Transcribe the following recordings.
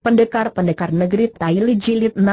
Pendekar-pendekar negeri Taili Jilid 60.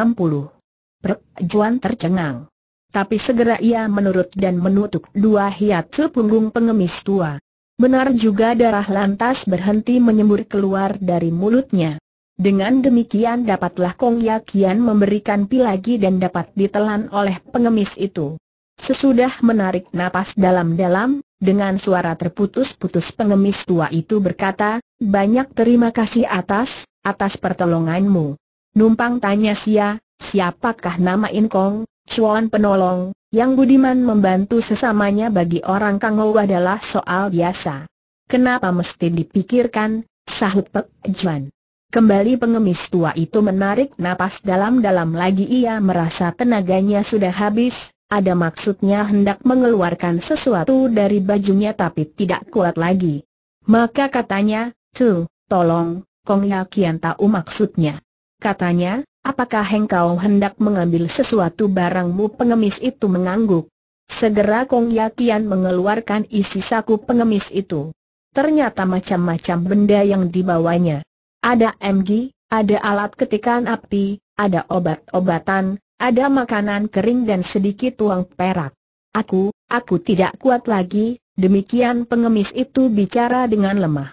Perjuan tercengang. Tapi segera ia menurut dan menutup dua hiat sepunggung pengemis tua. Benar juga darah lantas berhenti menyembur keluar dari mulutnya. Dengan demikian dapatlah Kong Yakian memberikan pil lagi dan dapat ditelan oleh pengemis itu. Sesudah menarik napas dalam-dalam, dengan suara terputus-putus pengemis tua itu berkata, banyak terima kasih atas atas pertolonganmu. Numpang tanya Sia, siapakah nama Inkong, Chuan penolong, yang budiman membantu sesamanya bagi orang Kangou adalah soal biasa. Kenapa mesti dipikirkan, sahut Pek Juan. Kembali pengemis tua itu menarik napas dalam-dalam lagi ia merasa tenaganya sudah habis, ada maksudnya hendak mengeluarkan sesuatu dari bajunya tapi tidak kuat lagi. Maka katanya, tuh, tolong, Kong Yakian Kian tahu maksudnya. Katanya, apakah hengkau hendak mengambil sesuatu barangmu pengemis itu mengangguk. Segera Kong Yakian mengeluarkan isi saku pengemis itu. Ternyata macam-macam benda yang dibawanya. Ada MG, ada alat ketikan api, ada obat-obatan, ada makanan kering dan sedikit uang perak. Aku, aku tidak kuat lagi, demikian pengemis itu bicara dengan lemah.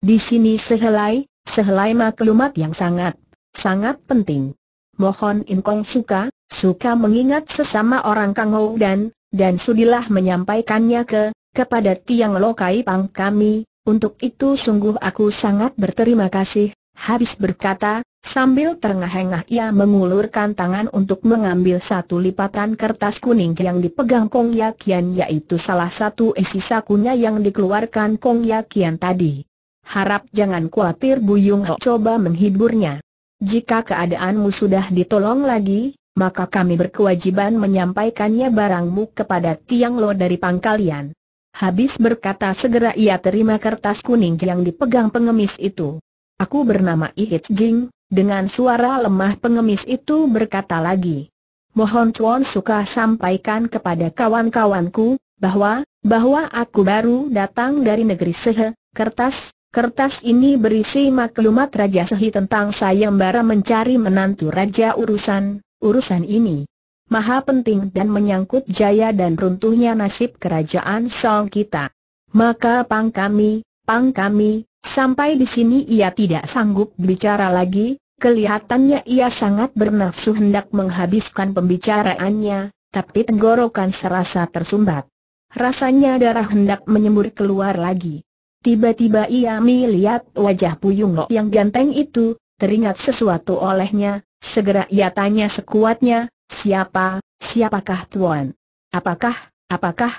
Di sini sehelai, Sehelai maklumat yang sangat, sangat penting. Mohon Inkong suka, suka mengingat sesama orang Kang dan, dan sudilah menyampaikannya ke, kepada Tiang Lokai Pang kami, untuk itu sungguh aku sangat berterima kasih, habis berkata, sambil terengah-engah ia mengulurkan tangan untuk mengambil satu lipatan kertas kuning yang dipegang Kong Yakian yaitu salah satu isi sakunya yang dikeluarkan Kong Yakian tadi. Harap jangan khawatir Buyung. Ho coba menghiburnya. Jika keadaanmu sudah ditolong lagi, maka kami berkewajiban menyampaikannya barangmu kepada Tiang Lo dari pangkalian. Habis berkata segera ia terima kertas kuning yang dipegang pengemis itu. Aku bernama Ihit Jing, dengan suara lemah pengemis itu berkata lagi. Mohon Chuan suka sampaikan kepada kawan-kawanku, bahwa, bahwa aku baru datang dari negeri Sehe, kertas, Kertas ini berisi maklumat Raja Sehi tentang sayembara mencari menantu Raja urusan, urusan ini. Maha penting dan menyangkut jaya dan runtuhnya nasib kerajaan Song kita. Maka pang kami, pang kami, sampai di sini ia tidak sanggup bicara lagi, kelihatannya ia sangat bernafsu hendak menghabiskan pembicaraannya, tapi tenggorokan serasa tersumbat. Rasanya darah hendak menyembur keluar lagi. Tiba-tiba ia melihat wajah Puyung Lok yang ganteng itu, teringat sesuatu olehnya, segera ia tanya sekuatnya, siapa, siapakah tuan? Apakah, apakah,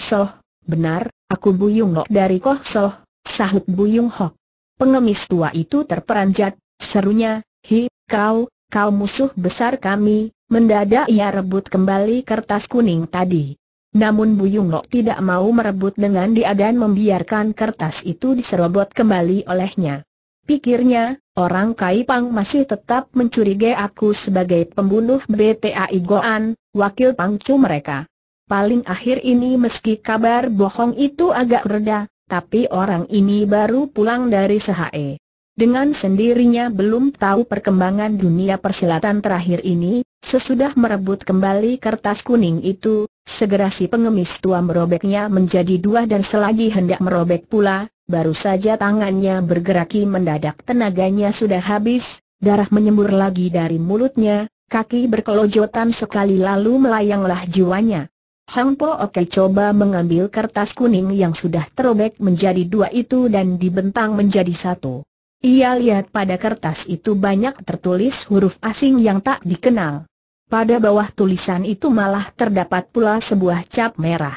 Soh? benar, aku Buyung Lok dari Soh," sahut Buyung Hok. Pengemis tua itu terperanjat, serunya, hi, kau, kau musuh besar kami, mendadak ia rebut kembali kertas kuning tadi. Namun Buyung Lok tidak mau merebut dengan dia dan membiarkan kertas itu diserobot kembali olehnya. Pikirnya, orang Kai Pang masih tetap mencurigai aku sebagai pembunuh BTA Igoan, wakil pangcu mereka. Paling akhir ini meski kabar bohong itu agak reda, tapi orang ini baru pulang dari Sehae. Dengan sendirinya belum tahu perkembangan dunia persilatan terakhir ini, sesudah merebut kembali kertas kuning itu, Segera si pengemis tua merobeknya menjadi dua dan selagi hendak merobek pula, baru saja tangannya bergeraki mendadak tenaganya sudah habis, darah menyembur lagi dari mulutnya, kaki berkelojotan sekali lalu melayanglah jiwanya. Hang Po Oke coba mengambil kertas kuning yang sudah terobek menjadi dua itu dan dibentang menjadi satu. Ia lihat pada kertas itu banyak tertulis huruf asing yang tak dikenal. Pada bawah tulisan itu malah terdapat pula sebuah cap merah.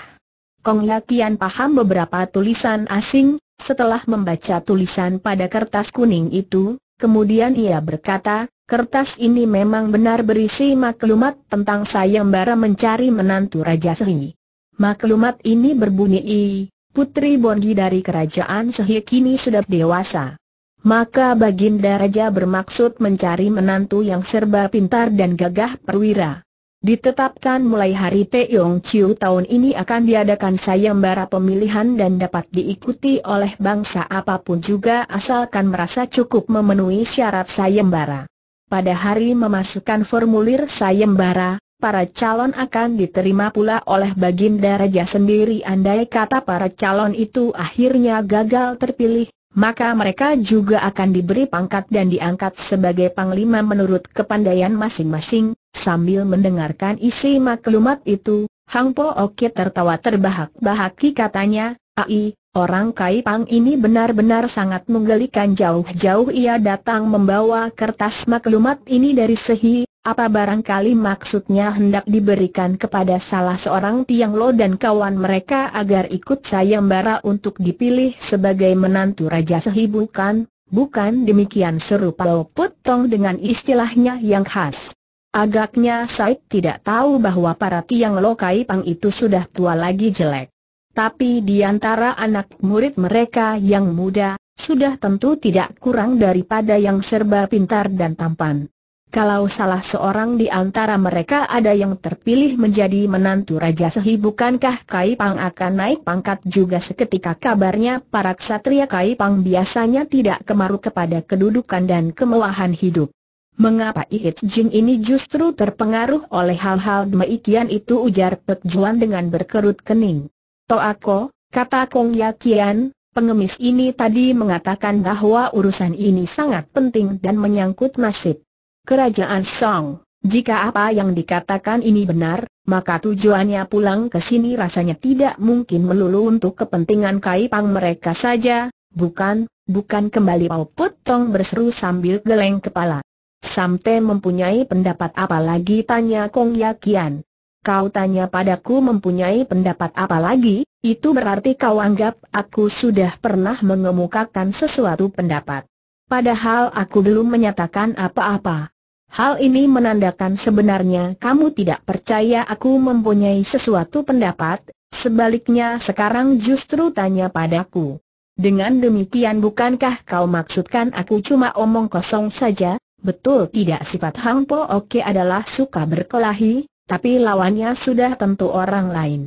Kong Yakian paham beberapa tulisan asing, setelah membaca tulisan pada kertas kuning itu, kemudian ia berkata, kertas ini memang benar berisi maklumat tentang sayembara mencari menantu Raja Sri. Maklumat ini berbunyi, Putri Bondi dari Kerajaan Sehi kini sudah dewasa. Maka Baginda Raja bermaksud mencari menantu yang serba pintar dan gagah perwira. Ditetapkan mulai hari Teong Chiu tahun ini akan diadakan sayembara pemilihan dan dapat diikuti oleh bangsa apapun juga asalkan merasa cukup memenuhi syarat sayembara. Pada hari memasukkan formulir sayembara, para calon akan diterima pula oleh baginda raja sendiri andai kata para calon itu akhirnya gagal terpilih, maka mereka juga akan diberi pangkat dan diangkat sebagai panglima menurut kepandaian masing-masing. Sambil mendengarkan isi maklumat itu, Hang Po Oki tertawa terbahak bahak katanya, Ai, orang Kai Pang ini benar-benar sangat menggelikan jauh-jauh ia datang membawa kertas maklumat ini dari Sehi, apa barangkali maksudnya hendak diberikan kepada salah seorang Tiang Lo dan kawan mereka agar ikut sayembara untuk dipilih sebagai menantu Raja Sehi bukan? Bukan demikian seru Pao Putong dengan istilahnya yang khas. Agaknya Said tidak tahu bahwa para Tiang Lo Kai Pang itu sudah tua lagi jelek. Tapi di antara anak murid mereka yang muda, sudah tentu tidak kurang daripada yang serba pintar dan tampan. Kalau salah seorang di antara mereka ada yang terpilih menjadi menantu Raja Sehi bukankah Kai Pang akan naik pangkat juga seketika kabarnya para ksatria Kai Pang biasanya tidak kemaru kepada kedudukan dan kemewahan hidup. Mengapa Ihit Jing ini justru terpengaruh oleh hal-hal demikian itu ujar Pek Juan dengan berkerut kening. Toako, kata Kong Yakian, pengemis ini tadi mengatakan bahwa urusan ini sangat penting dan menyangkut nasib. Kerajaan Song, jika apa yang dikatakan ini benar, maka tujuannya pulang ke sini rasanya tidak mungkin melulu untuk kepentingan Kaipang mereka saja, bukan, bukan kembali Pau Tong berseru sambil geleng kepala. Samte mempunyai pendapat apa lagi tanya Kong Yakian. Kau tanya padaku mempunyai pendapat apa lagi, itu berarti kau anggap aku sudah pernah mengemukakan sesuatu pendapat. Padahal aku belum menyatakan apa-apa. Hal ini menandakan sebenarnya kamu tidak percaya aku mempunyai sesuatu pendapat, sebaliknya sekarang justru tanya padaku. Dengan demikian bukankah kau maksudkan aku cuma omong kosong saja? Betul tidak sifat Hang Po Oke adalah suka berkelahi, tapi lawannya sudah tentu orang lain.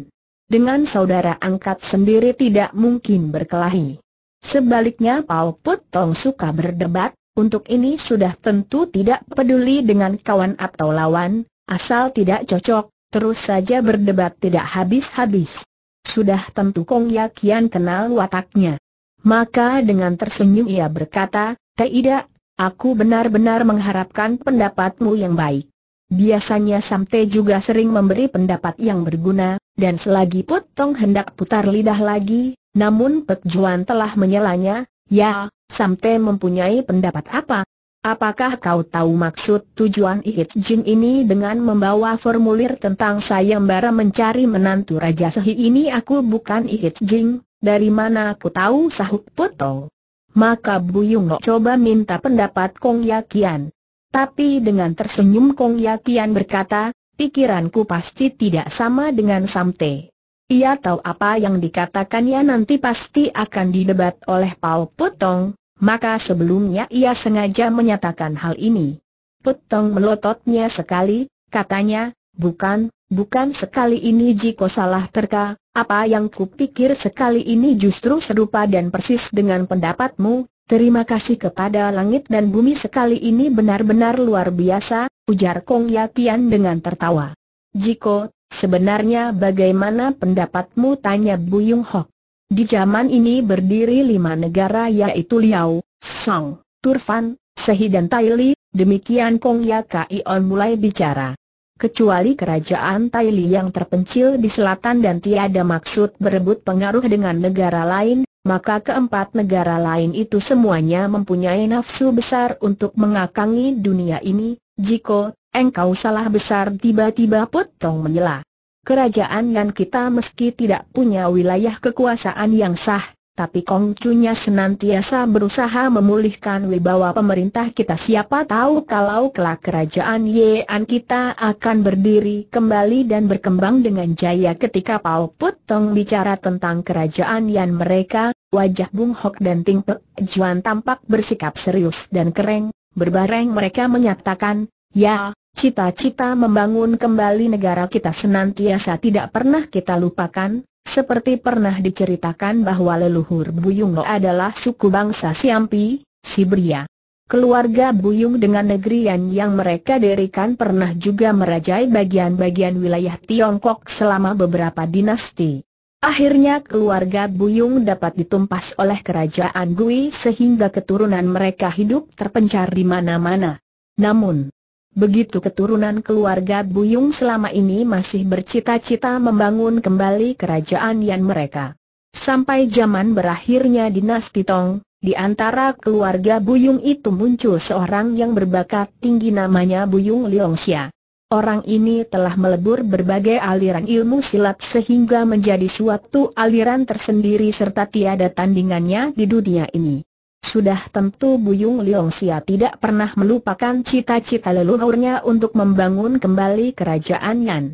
Dengan saudara angkat sendiri tidak mungkin berkelahi. Sebaliknya Paul Put Tong suka berdebat, untuk ini sudah tentu tidak peduli dengan kawan atau lawan, asal tidak cocok, terus saja berdebat tidak habis-habis. Sudah tentu Kong Yakian kenal wataknya. Maka dengan tersenyum ia berkata, Tidak, aku benar-benar mengharapkan pendapatmu yang baik. Biasanya Samte juga sering memberi pendapat yang berguna, dan selagi Put Tong hendak putar lidah lagi, namun Pek Juan telah menyelanya, Ya, sampai mempunyai pendapat apa? Apakah kau tahu maksud tujuan Ihit Jin ini dengan membawa formulir tentang sayembara mencari menantu Raja Sehi ini aku bukan Ihit Jin, dari mana aku tahu sahut Poto? Maka Bu Yung lo coba minta pendapat Kong Yakian. Tapi dengan tersenyum Kong Yakian berkata, pikiranku pasti tidak sama dengan Samte. Ia tahu apa yang dikatakannya nanti pasti akan didebat oleh Pau Putong, maka sebelumnya ia sengaja menyatakan hal ini. Putong melototnya sekali, katanya, bukan, bukan sekali ini jiko salah terka, apa yang kupikir sekali ini justru serupa dan persis dengan pendapatmu, Terima kasih kepada langit dan bumi sekali ini benar-benar luar biasa, ujar Kong Yatian dengan tertawa. Jiko, Sebenarnya bagaimana pendapatmu tanya Buyung Hok? Di zaman ini berdiri lima negara yaitu Liao, Song, Turfan, Sehi dan Taili, demikian Kong Yakaion mulai bicara. Kecuali kerajaan Taili yang terpencil di selatan dan tiada maksud berebut pengaruh dengan negara lain, maka keempat negara lain itu semuanya mempunyai nafsu besar untuk mengakangi dunia ini, jiko, engkau salah besar tiba-tiba potong menyela kerajaan yang kita meski tidak punya wilayah kekuasaan yang sah, tapi Kongcunya senantiasa berusaha memulihkan wibawa pemerintah kita siapa tahu kalau kelak kerajaan Yan kita akan berdiri kembali dan berkembang dengan jaya ketika Pao Putong bicara tentang kerajaan Yan mereka, wajah Bung Hok dan Ting Pe Juan tampak bersikap serius dan kering, berbareng mereka menyatakan, ya, Cita-cita membangun kembali negara kita senantiasa tidak pernah kita lupakan, seperti pernah diceritakan bahwa leluhur Buyung Lo adalah suku bangsa Siampi, Siberia. Keluarga Buyung dengan negerian yang mereka dirikan pernah juga merajai bagian-bagian wilayah Tiongkok selama beberapa dinasti. Akhirnya keluarga Buyung dapat ditumpas oleh kerajaan Gui sehingga keturunan mereka hidup terpencar di mana-mana. Namun, Begitu keturunan keluarga Buyung selama ini masih bercita-cita membangun kembali kerajaan yang mereka. Sampai zaman berakhirnya dinasti Tong, di antara keluarga Buyung itu muncul seorang yang berbakat tinggi namanya Buyung Liongxia. Orang ini telah melebur berbagai aliran ilmu silat sehingga menjadi suatu aliran tersendiri serta tiada tandingannya di dunia ini. Sudah tentu Buyung Liong Sia tidak pernah melupakan cita-cita leluhurnya untuk membangun kembali kerajaan Yan.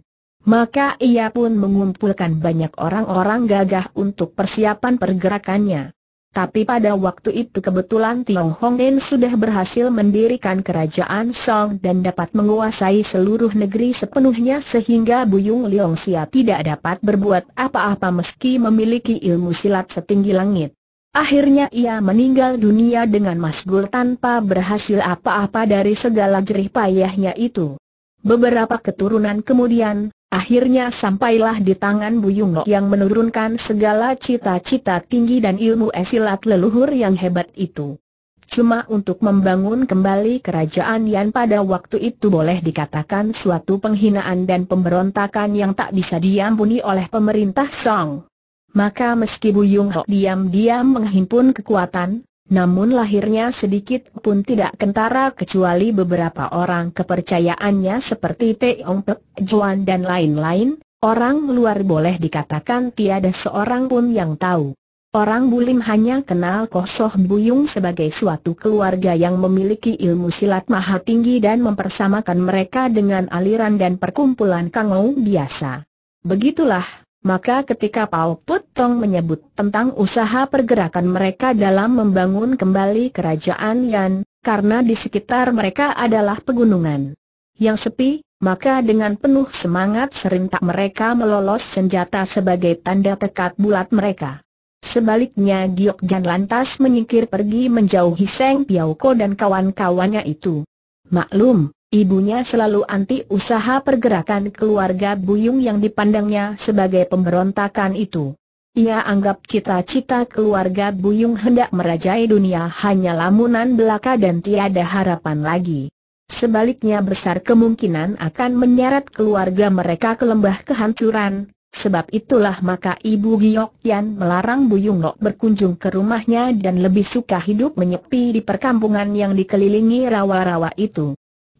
Maka ia pun mengumpulkan banyak orang-orang gagah untuk persiapan pergerakannya. Tapi pada waktu itu kebetulan Tiong Hong Nen sudah berhasil mendirikan kerajaan Song dan dapat menguasai seluruh negeri sepenuhnya sehingga Buyung Liong Sia tidak dapat berbuat apa-apa meski memiliki ilmu silat setinggi langit. Akhirnya ia meninggal dunia dengan masgul tanpa berhasil apa-apa dari segala jerih payahnya itu. Beberapa keturunan kemudian, akhirnya sampailah di tangan Buyung Nok yang menurunkan segala cita-cita tinggi dan ilmu esilat leluhur yang hebat itu. Cuma untuk membangun kembali kerajaan yang pada waktu itu boleh dikatakan suatu penghinaan dan pemberontakan yang tak bisa diampuni oleh pemerintah Song. Maka meski Buyung Ho diam-diam menghimpun kekuatan, namun lahirnya sedikit pun tidak kentara kecuali beberapa orang kepercayaannya seperti Teong Pek, Juan dan lain-lain, orang luar boleh dikatakan tiada seorang pun yang tahu. Orang Bulim hanya kenal Kosoh Buyung sebagai suatu keluarga yang memiliki ilmu silat maha tinggi dan mempersamakan mereka dengan aliran dan perkumpulan kangou biasa. Begitulah maka ketika Pao Put Tong menyebut tentang usaha pergerakan mereka dalam membangun kembali kerajaan Yan, karena di sekitar mereka adalah pegunungan yang sepi, maka dengan penuh semangat serintak mereka melolos senjata sebagai tanda tekad bulat mereka. Sebaliknya Giok Jan lantas menyingkir pergi menjauhi Seng Ko dan kawan-kawannya itu. Maklum, Ibunya selalu anti usaha pergerakan keluarga Buyung yang dipandangnya sebagai pemberontakan itu. Ia anggap cita-cita keluarga Buyung hendak merajai dunia hanya lamunan belaka dan tiada harapan lagi. Sebaliknya besar kemungkinan akan menyeret keluarga mereka ke lembah kehancuran, Sebab itulah maka Ibu Giok Yan melarang Buyung Nok berkunjung ke rumahnya dan lebih suka hidup menyepi di perkampungan yang dikelilingi rawa-rawa itu.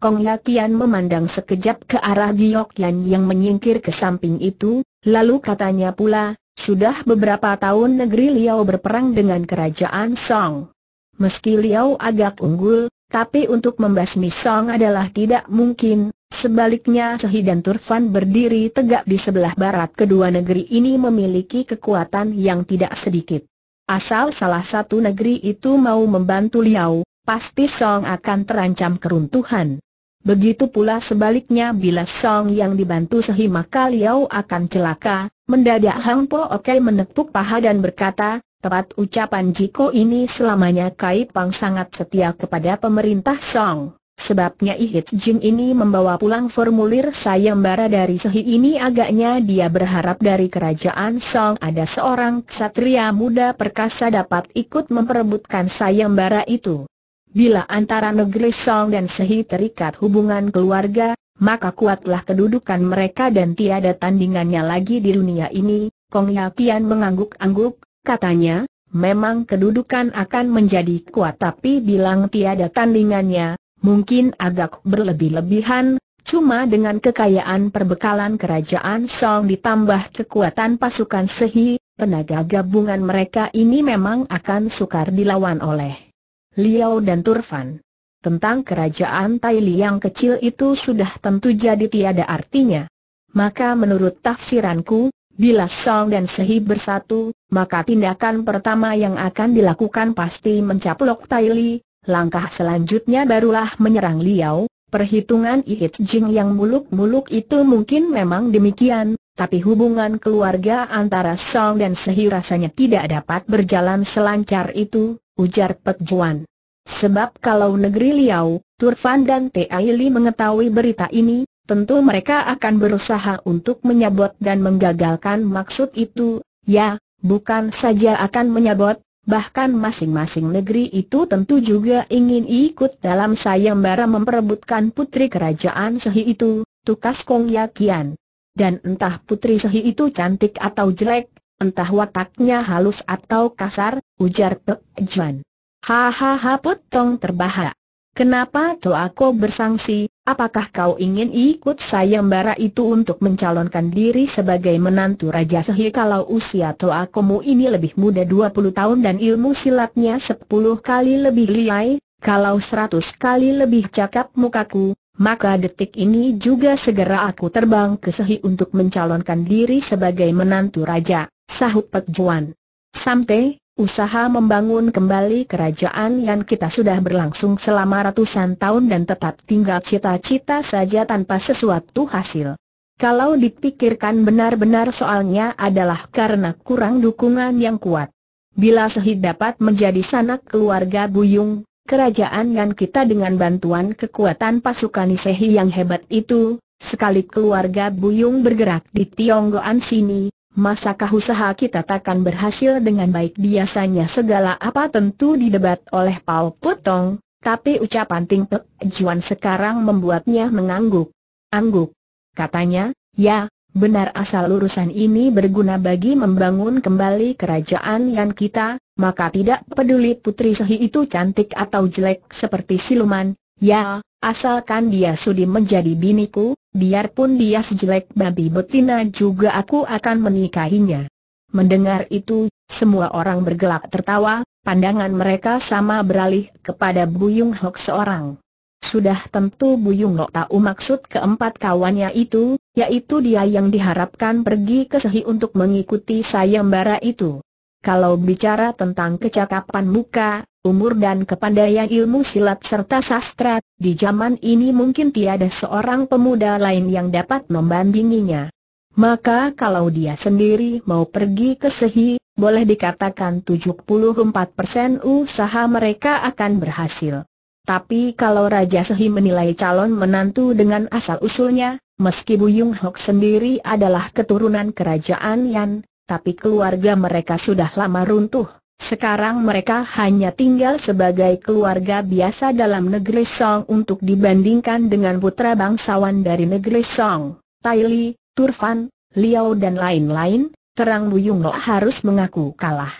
Kong Yakian memandang sekejap ke arah Giok Yan yang menyingkir ke samping itu, lalu katanya pula, sudah beberapa tahun negeri Liao berperang dengan kerajaan Song. Meski Liao agak unggul, tapi untuk membasmi Song adalah tidak mungkin, sebaliknya Sehi dan Turfan berdiri tegak di sebelah barat kedua negeri ini memiliki kekuatan yang tidak sedikit. Asal salah satu negeri itu mau membantu Liao, pasti Song akan terancam keruntuhan. Begitu pula sebaliknya bila Song yang dibantu Sehi maka Liao akan celaka, mendadak Hang Po Oke menepuk paha dan berkata, tepat ucapan Jiko ini selamanya Kai Pang sangat setia kepada pemerintah Song. Sebabnya Ihit Jing ini membawa pulang formulir sayembara dari Sehi ini agaknya dia berharap dari kerajaan Song ada seorang ksatria muda perkasa dapat ikut memperebutkan sayembara itu. Bila antara negeri Song dan Sehi terikat hubungan keluarga, maka kuatlah kedudukan mereka dan tiada tandingannya lagi di dunia ini. Kong Yatian mengangguk-angguk, katanya, memang kedudukan akan menjadi kuat tapi bilang tiada tandingannya, mungkin agak berlebih-lebihan, cuma dengan kekayaan perbekalan kerajaan Song ditambah kekuatan pasukan Sehi, tenaga gabungan mereka ini memang akan sukar dilawan oleh Liao dan Turfan. Tentang kerajaan Tai yang kecil itu sudah tentu jadi tiada artinya. Maka menurut tafsiranku, bila Song dan Sehi bersatu, maka tindakan pertama yang akan dilakukan pasti mencaplok Tai Li, langkah selanjutnya barulah menyerang Liao. Perhitungan Ihit Jing yang muluk-muluk itu mungkin memang demikian, tapi hubungan keluarga antara Song dan Sehi rasanya tidak dapat berjalan selancar itu, ujar Pek Juan. Sebab kalau negeri Liau, Turfan dan Taili mengetahui berita ini, tentu mereka akan berusaha untuk menyabot dan menggagalkan maksud itu, ya, bukan saja akan menyabot, bahkan masing-masing negeri itu tentu juga ingin ikut dalam sayembara memperebutkan putri kerajaan Sehi itu, tukas Kong Yakian. Dan entah putri Sehi itu cantik atau jelek, entah wataknya halus atau kasar, ujar Pek Juan. Hahaha potong terbahak. Kenapa tuh aku bersangsi, apakah kau ingin ikut saya sayembara itu untuk mencalonkan diri sebagai menantu Raja Sehi kalau usia aku mu ini lebih muda 20 tahun dan ilmu silatnya 10 kali lebih liai, kalau 100 kali lebih cakap mukaku, maka detik ini juga segera aku terbang ke Sehi untuk mencalonkan diri sebagai menantu Raja, sahut Pek Juan. Sampai, Usaha membangun kembali kerajaan yang kita sudah berlangsung selama ratusan tahun dan tetap tinggal cita-cita saja tanpa sesuatu hasil. Kalau dipikirkan benar-benar soalnya adalah karena kurang dukungan yang kuat. Bila Sehid dapat menjadi sanak keluarga Buyung, kerajaan yang kita dengan bantuan kekuatan pasukan Isehi yang hebat itu, sekali keluarga Buyung bergerak di Tionggoan sini, Masakah usaha kita takkan berhasil dengan baik biasanya segala apa tentu didebat oleh Paul Putong, tapi ucapan Ting Pek Juan sekarang membuatnya mengangguk. Angguk. Katanya, ya, benar asal urusan ini berguna bagi membangun kembali kerajaan yang kita, maka tidak peduli putri sehi itu cantik atau jelek seperti siluman, Ya, asalkan dia sudi menjadi biniku, biarpun dia sejelek babi betina juga aku akan menikahinya. Mendengar itu, semua orang bergelak tertawa, pandangan mereka sama beralih kepada Buyung Hok seorang. Sudah tentu Buyung Hok tahu maksud keempat kawannya itu, yaitu dia yang diharapkan pergi ke Sehi untuk mengikuti sayembara itu. Kalau bicara tentang kecakapan muka, umur dan kepandaian ilmu silat serta sastra, di zaman ini mungkin tiada seorang pemuda lain yang dapat membandinginya. Maka kalau dia sendiri mau pergi ke Sehi, boleh dikatakan 74% usaha mereka akan berhasil. Tapi kalau Raja Sehi menilai calon menantu dengan asal-usulnya, meski Buyung Hok sendiri adalah keturunan kerajaan Yan, tapi keluarga mereka sudah lama runtuh. Sekarang mereka hanya tinggal sebagai keluarga biasa dalam negeri Song untuk dibandingkan dengan putra bangsawan dari negeri Song, Tai Turfan, Liao dan lain-lain, terang Bu Lok harus mengaku kalah.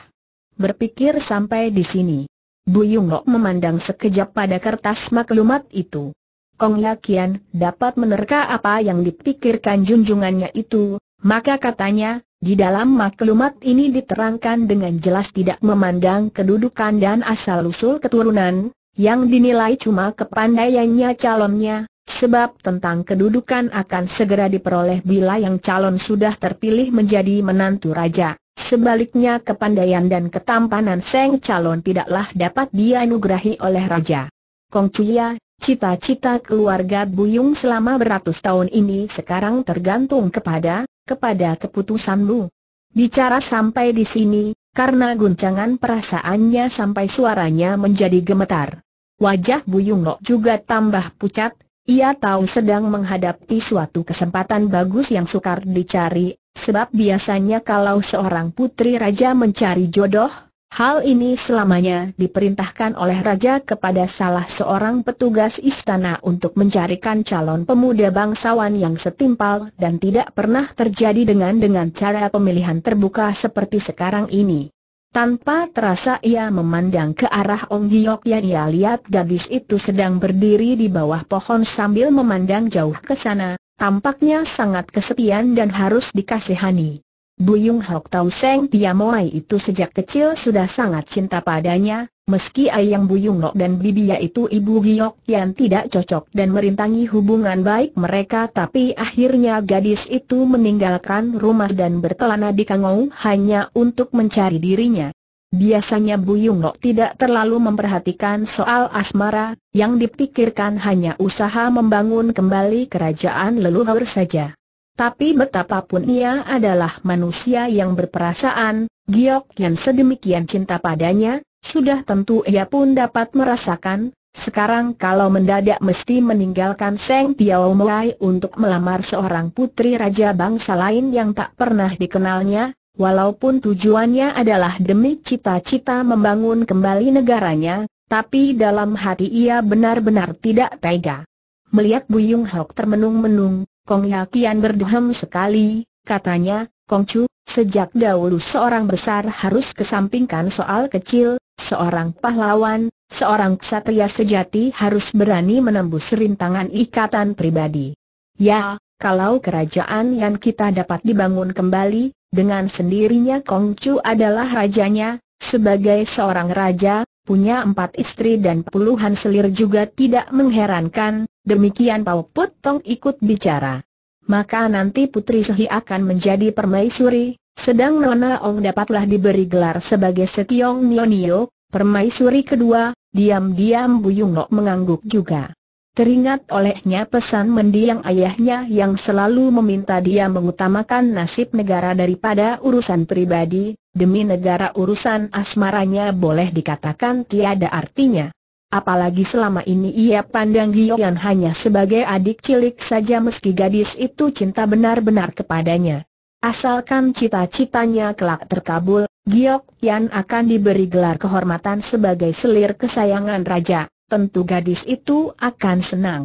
Berpikir sampai di sini, Bu Lok memandang sekejap pada kertas maklumat itu. Kong Lakian dapat menerka apa yang dipikirkan junjungannya itu, maka katanya, di dalam maklumat ini diterangkan dengan jelas tidak memandang kedudukan dan asal-usul keturunan, yang dinilai cuma kepandaiannya calonnya, sebab tentang kedudukan akan segera diperoleh bila yang calon sudah terpilih menjadi menantu raja. Sebaliknya kepandaian dan ketampanan Seng calon tidaklah dapat dianugerahi oleh raja. Kong Chuya, Cita-cita keluarga Buyung selama beratus tahun ini sekarang tergantung kepada, kepada keputusanmu. Bicara sampai di sini, karena guncangan perasaannya sampai suaranya menjadi gemetar. Wajah Buyung Lok juga tambah pucat, ia tahu sedang menghadapi suatu kesempatan bagus yang sukar dicari, sebab biasanya kalau seorang putri raja mencari jodoh, Hal ini selamanya diperintahkan oleh raja kepada salah seorang petugas istana untuk mencarikan calon pemuda bangsawan yang setimpal dan tidak pernah terjadi dengan dengan cara pemilihan terbuka seperti sekarang ini. Tanpa terasa ia memandang ke arah Ong Giok yang ia lihat gadis itu sedang berdiri di bawah pohon sambil memandang jauh ke sana, tampaknya sangat kesepian dan harus dikasihani. Buyung Hok Tau Seng moai itu sejak kecil sudah sangat cinta padanya, meski ayang Buyung Nok dan bibiya itu ibu Giok yang tidak cocok dan merintangi hubungan baik mereka tapi akhirnya gadis itu meninggalkan rumah dan berkelana di Kangou hanya untuk mencari dirinya. Biasanya Buyung Nok tidak terlalu memperhatikan soal asmara, yang dipikirkan hanya usaha membangun kembali kerajaan leluhur saja. Tapi betapapun ia adalah manusia yang berperasaan, Giok yang sedemikian cinta padanya, sudah tentu ia pun dapat merasakan, sekarang kalau mendadak mesti meninggalkan Seng Tiau Mulai untuk melamar seorang putri raja bangsa lain yang tak pernah dikenalnya, walaupun tujuannya adalah demi cita-cita membangun kembali negaranya, tapi dalam hati ia benar-benar tidak tega. Melihat Buyung Hok termenung-menung, Kong Yakian berdehem sekali, katanya, Kong Chu, sejak dahulu seorang besar harus kesampingkan soal kecil, seorang pahlawan, seorang ksatria sejati harus berani menembus rintangan ikatan pribadi. Ya, kalau kerajaan yang kita dapat dibangun kembali, dengan sendirinya Kong Chu adalah rajanya, sebagai seorang raja, punya empat istri dan puluhan selir juga tidak mengherankan, demikian Pau Put ikut bicara. Maka nanti Putri Sehi akan menjadi permaisuri, sedang Nona Ong dapatlah diberi gelar sebagai Setiong Nyo, permaisuri kedua, diam-diam Buyung Nok mengangguk juga. Teringat olehnya pesan mendiang ayahnya yang selalu meminta dia mengutamakan nasib negara daripada urusan pribadi, demi negara urusan asmaranya boleh dikatakan tiada artinya. Apalagi selama ini ia pandang Giyoan hanya sebagai adik cilik saja meski gadis itu cinta benar-benar kepadanya. Asalkan cita-citanya kelak terkabul, Giok Yan akan diberi gelar kehormatan sebagai selir kesayangan raja, tentu gadis itu akan senang.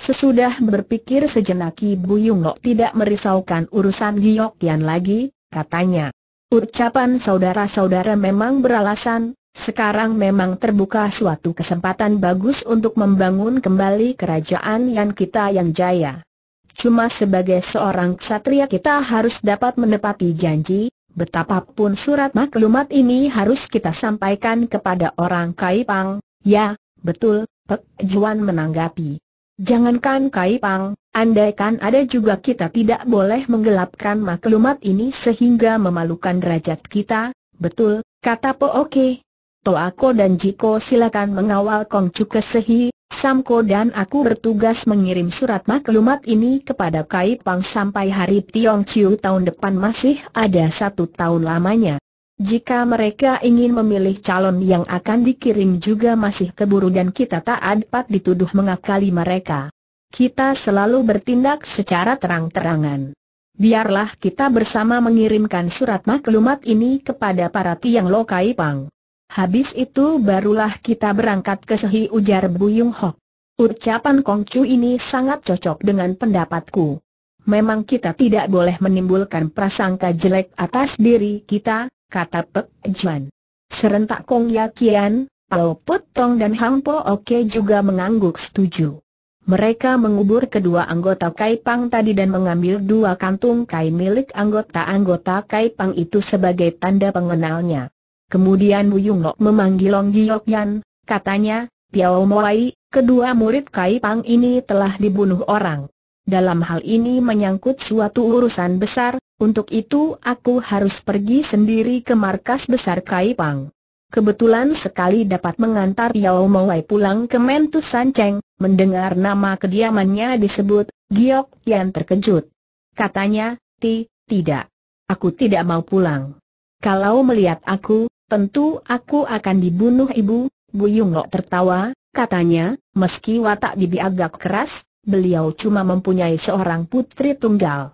Sesudah berpikir sejenak Ibu Lo tidak merisaukan urusan Giok Yan lagi, katanya. Ucapan saudara-saudara memang beralasan, sekarang memang terbuka suatu kesempatan bagus untuk membangun kembali kerajaan yang kita yang jaya. Cuma sebagai seorang ksatria kita harus dapat menepati janji, betapapun surat maklumat ini harus kita sampaikan kepada orang Kaipang, ya, betul, Pek Juan menanggapi. Jangankan Kai Pang, andaikan ada juga kita tidak boleh menggelapkan maklumat ini sehingga memalukan derajat kita, betul, kata Po Oke. Toako dan Jiko silakan mengawal Kong Chu Sehi, Samko dan aku bertugas mengirim surat maklumat ini kepada Kai Pang sampai hari Tiong Chiu tahun depan masih ada satu tahun lamanya. Jika mereka ingin memilih calon yang akan dikirim juga masih keburu dan kita tak dapat dituduh mengakali mereka. Kita selalu bertindak secara terang-terangan. Biarlah kita bersama mengirimkan surat maklumat ini kepada para tiang lokai pang. Habis itu barulah kita berangkat ke Sehi ujar Buyung Hok. Ucapan Kongcu ini sangat cocok dengan pendapatku. Memang kita tidak boleh menimbulkan prasangka jelek atas diri kita, kata Pek Juan. Serentak Kong Yakian, Pao Tong dan Hang Po Oke juga mengangguk setuju. Mereka mengubur kedua anggota Kaipang tadi dan mengambil dua kantung kai milik anggota-anggota Kaipang itu sebagai tanda pengenalnya. Kemudian Bu Yung Lok memanggil Long Giok Yan, katanya, Piao Moai, kedua murid Kaipang ini telah dibunuh orang. Dalam hal ini menyangkut suatu urusan besar, untuk itu aku harus pergi sendiri ke markas besar Kaipang. Kebetulan sekali dapat mengantar Yao Mowai pulang ke Mentu Sanceng, mendengar nama kediamannya disebut, Giok Yan terkejut. Katanya, Ti, tidak. Aku tidak mau pulang. Kalau melihat aku, tentu aku akan dibunuh ibu, Bu Yunglok tertawa, katanya, meski watak bibi agak keras, beliau cuma mempunyai seorang putri tunggal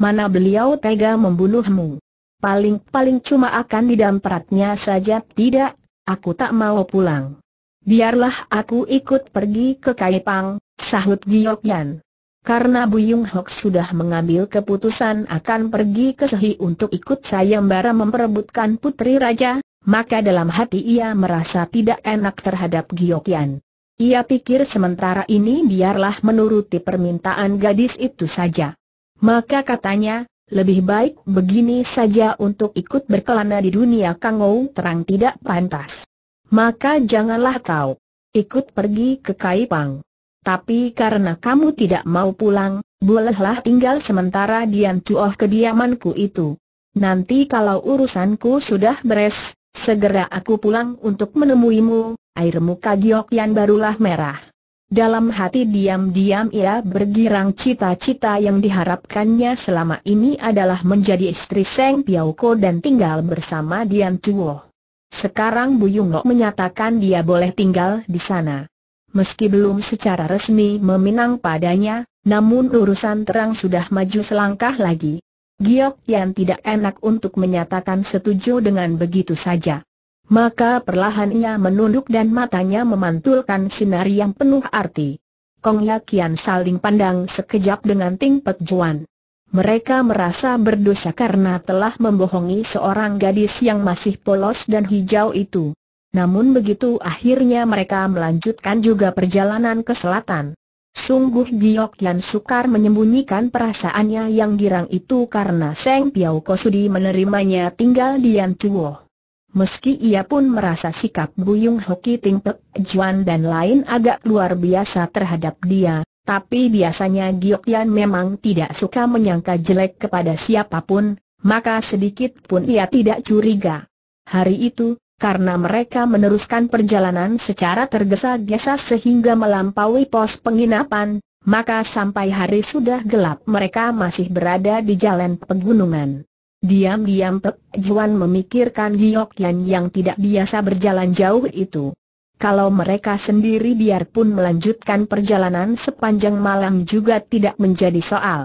mana beliau tega membunuhmu. Paling-paling cuma akan didampratnya saja tidak, aku tak mau pulang. Biarlah aku ikut pergi ke Kaipang, sahut Yan. Karena Buyung Hok sudah mengambil keputusan akan pergi ke Sehi untuk ikut sayembara memperebutkan putri raja, maka dalam hati ia merasa tidak enak terhadap Yan. Ia pikir sementara ini biarlah menuruti permintaan gadis itu saja. Maka katanya, lebih baik begini saja untuk ikut berkelana di dunia Kangou terang tidak pantas. Maka janganlah kau ikut pergi ke Kaipang. Tapi karena kamu tidak mau pulang, bolehlah tinggal sementara di antuoh kediamanku itu. Nanti kalau urusanku sudah beres, segera aku pulang untuk menemuimu, air muka Giok yang barulah merah. Dalam hati diam-diam ia bergirang cita-cita yang diharapkannya selama ini adalah menjadi istri Seng Ko dan tinggal bersama Dian Chuo. Sekarang Bu Lok menyatakan dia boleh tinggal di sana. Meski belum secara resmi meminang padanya, namun urusan terang sudah maju selangkah lagi. Giok Yan tidak enak untuk menyatakan setuju dengan begitu saja. Maka perlahan ia menunduk dan matanya memantulkan sinar yang penuh arti. Kong Yakian saling pandang sekejap dengan Ting Pek Juan. Mereka merasa berdosa karena telah membohongi seorang gadis yang masih polos dan hijau itu. Namun begitu akhirnya mereka melanjutkan juga perjalanan ke selatan. Sungguh Giok Yan sukar menyembunyikan perasaannya yang girang itu karena Seng Piao Kosudi menerimanya tinggal di Yan Tuo. Meski ia pun merasa sikap Buyung Hoki Ting Pek Juan dan lain agak luar biasa terhadap dia, tapi biasanya Giok Yan memang tidak suka menyangka jelek kepada siapapun, maka sedikit pun ia tidak curiga. Hari itu, karena mereka meneruskan perjalanan secara tergesa-gesa sehingga melampaui pos penginapan, maka sampai hari sudah gelap mereka masih berada di jalan pegunungan. Diam-diam Pek Juan memikirkan Giok Yan yang tidak biasa berjalan jauh itu. Kalau mereka sendiri biarpun melanjutkan perjalanan sepanjang malam juga tidak menjadi soal.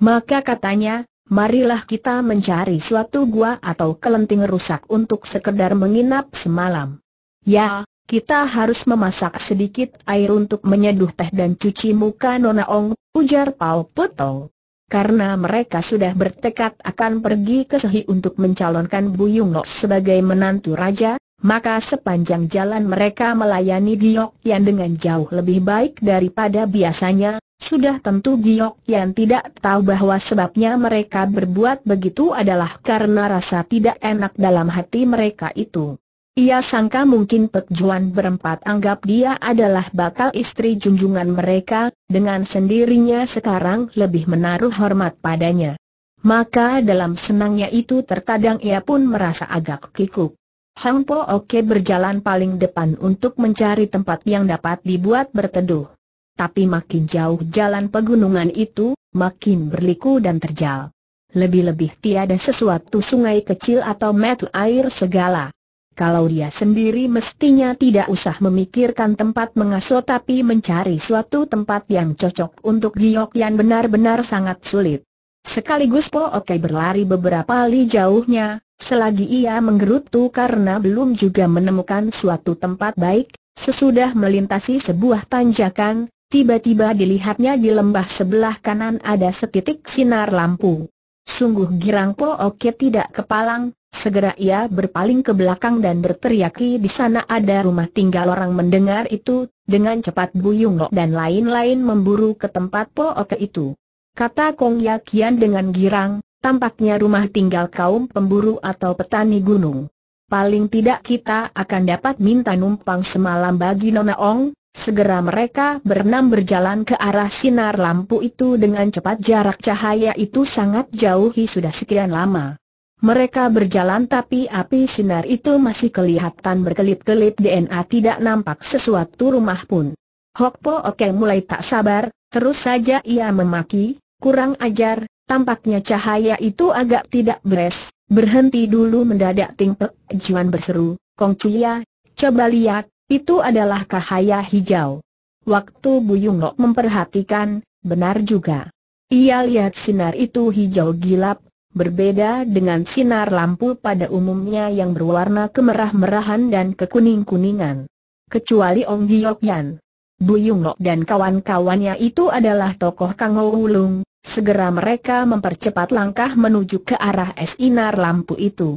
Maka katanya, marilah kita mencari suatu gua atau kelenting rusak untuk sekedar menginap semalam. Ya, kita harus memasak sedikit air untuk menyeduh teh dan cuci muka Nona Ong, ujar Paul Putong karena mereka sudah bertekad akan pergi ke Sehi untuk mencalonkan Buyung Lok sebagai menantu raja, maka sepanjang jalan mereka melayani Giok Yan dengan jauh lebih baik daripada biasanya, sudah tentu Giok Yan tidak tahu bahwa sebabnya mereka berbuat begitu adalah karena rasa tidak enak dalam hati mereka itu. Ia sangka mungkin Pek Juan berempat anggap dia adalah bakal istri junjungan mereka, dengan sendirinya sekarang lebih menaruh hormat padanya. Maka dalam senangnya itu terkadang ia pun merasa agak kikuk. Hang Po Oke berjalan paling depan untuk mencari tempat yang dapat dibuat berteduh. Tapi makin jauh jalan pegunungan itu, makin berliku dan terjal. Lebih-lebih tiada sesuatu sungai kecil atau metu air segala. Kalau dia sendiri mestinya tidak usah memikirkan tempat mengasuh tapi mencari suatu tempat yang cocok untuk giok yang benar-benar sangat sulit. Sekaligus Po Oke berlari beberapa li jauhnya, selagi ia menggerutu karena belum juga menemukan suatu tempat baik, sesudah melintasi sebuah tanjakan, Tiba-tiba dilihatnya di lembah sebelah kanan ada setitik sinar lampu. Sungguh girang Po Oke tidak kepalang, Segera ia berpaling ke belakang dan berteriaki di sana ada rumah tinggal orang mendengar itu, dengan cepat Buyung Lok dan lain-lain memburu ke tempat Po Oke itu. Kata Kong Yakian dengan girang, tampaknya rumah tinggal kaum pemburu atau petani gunung. Paling tidak kita akan dapat minta numpang semalam bagi Nona Ong, Segera mereka berenam berjalan ke arah sinar lampu itu dengan cepat jarak cahaya itu sangat jauhi sudah sekian lama. Mereka berjalan tapi api sinar itu masih kelihatan berkelip-kelip DNA tidak nampak sesuatu rumah pun. Hok Po Oke mulai tak sabar, terus saja ia memaki, kurang ajar, tampaknya cahaya itu agak tidak beres, berhenti dulu mendadak Ting Juan berseru, Kong Cuya, coba lihat, itu adalah cahaya hijau. Waktu Buyung memperhatikan, benar juga. Ia lihat sinar itu hijau gilap, Berbeda dengan sinar lampu pada umumnya yang berwarna kemerah-merahan dan kekuning-kuningan. Kecuali Ong Giokyan. Bu Nok dan kawan-kawannya itu adalah tokoh Kang Wulung, segera mereka mempercepat langkah menuju ke arah sinar lampu itu.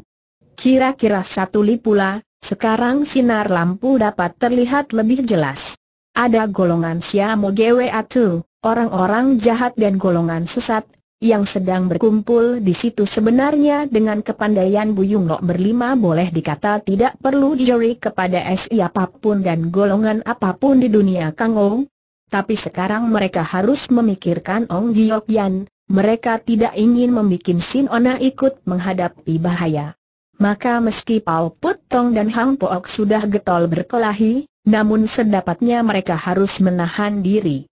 Kira-kira satu li pula, sekarang sinar lampu dapat terlihat lebih jelas. Ada golongan Siamo Gwe Atu, orang-orang jahat dan golongan sesat, yang sedang berkumpul di situ sebenarnya dengan kepandaian Buyung Lok berlima boleh dikata tidak perlu dijari kepada siapapun dan golongan apapun di dunia Kang Ong. Tapi sekarang mereka harus memikirkan Ong Giok Yan, mereka tidak ingin membuat Sin Ona ikut menghadapi bahaya. Maka meski Pao Put Tong dan Hang Pook sudah getol berkelahi, namun sedapatnya mereka harus menahan diri.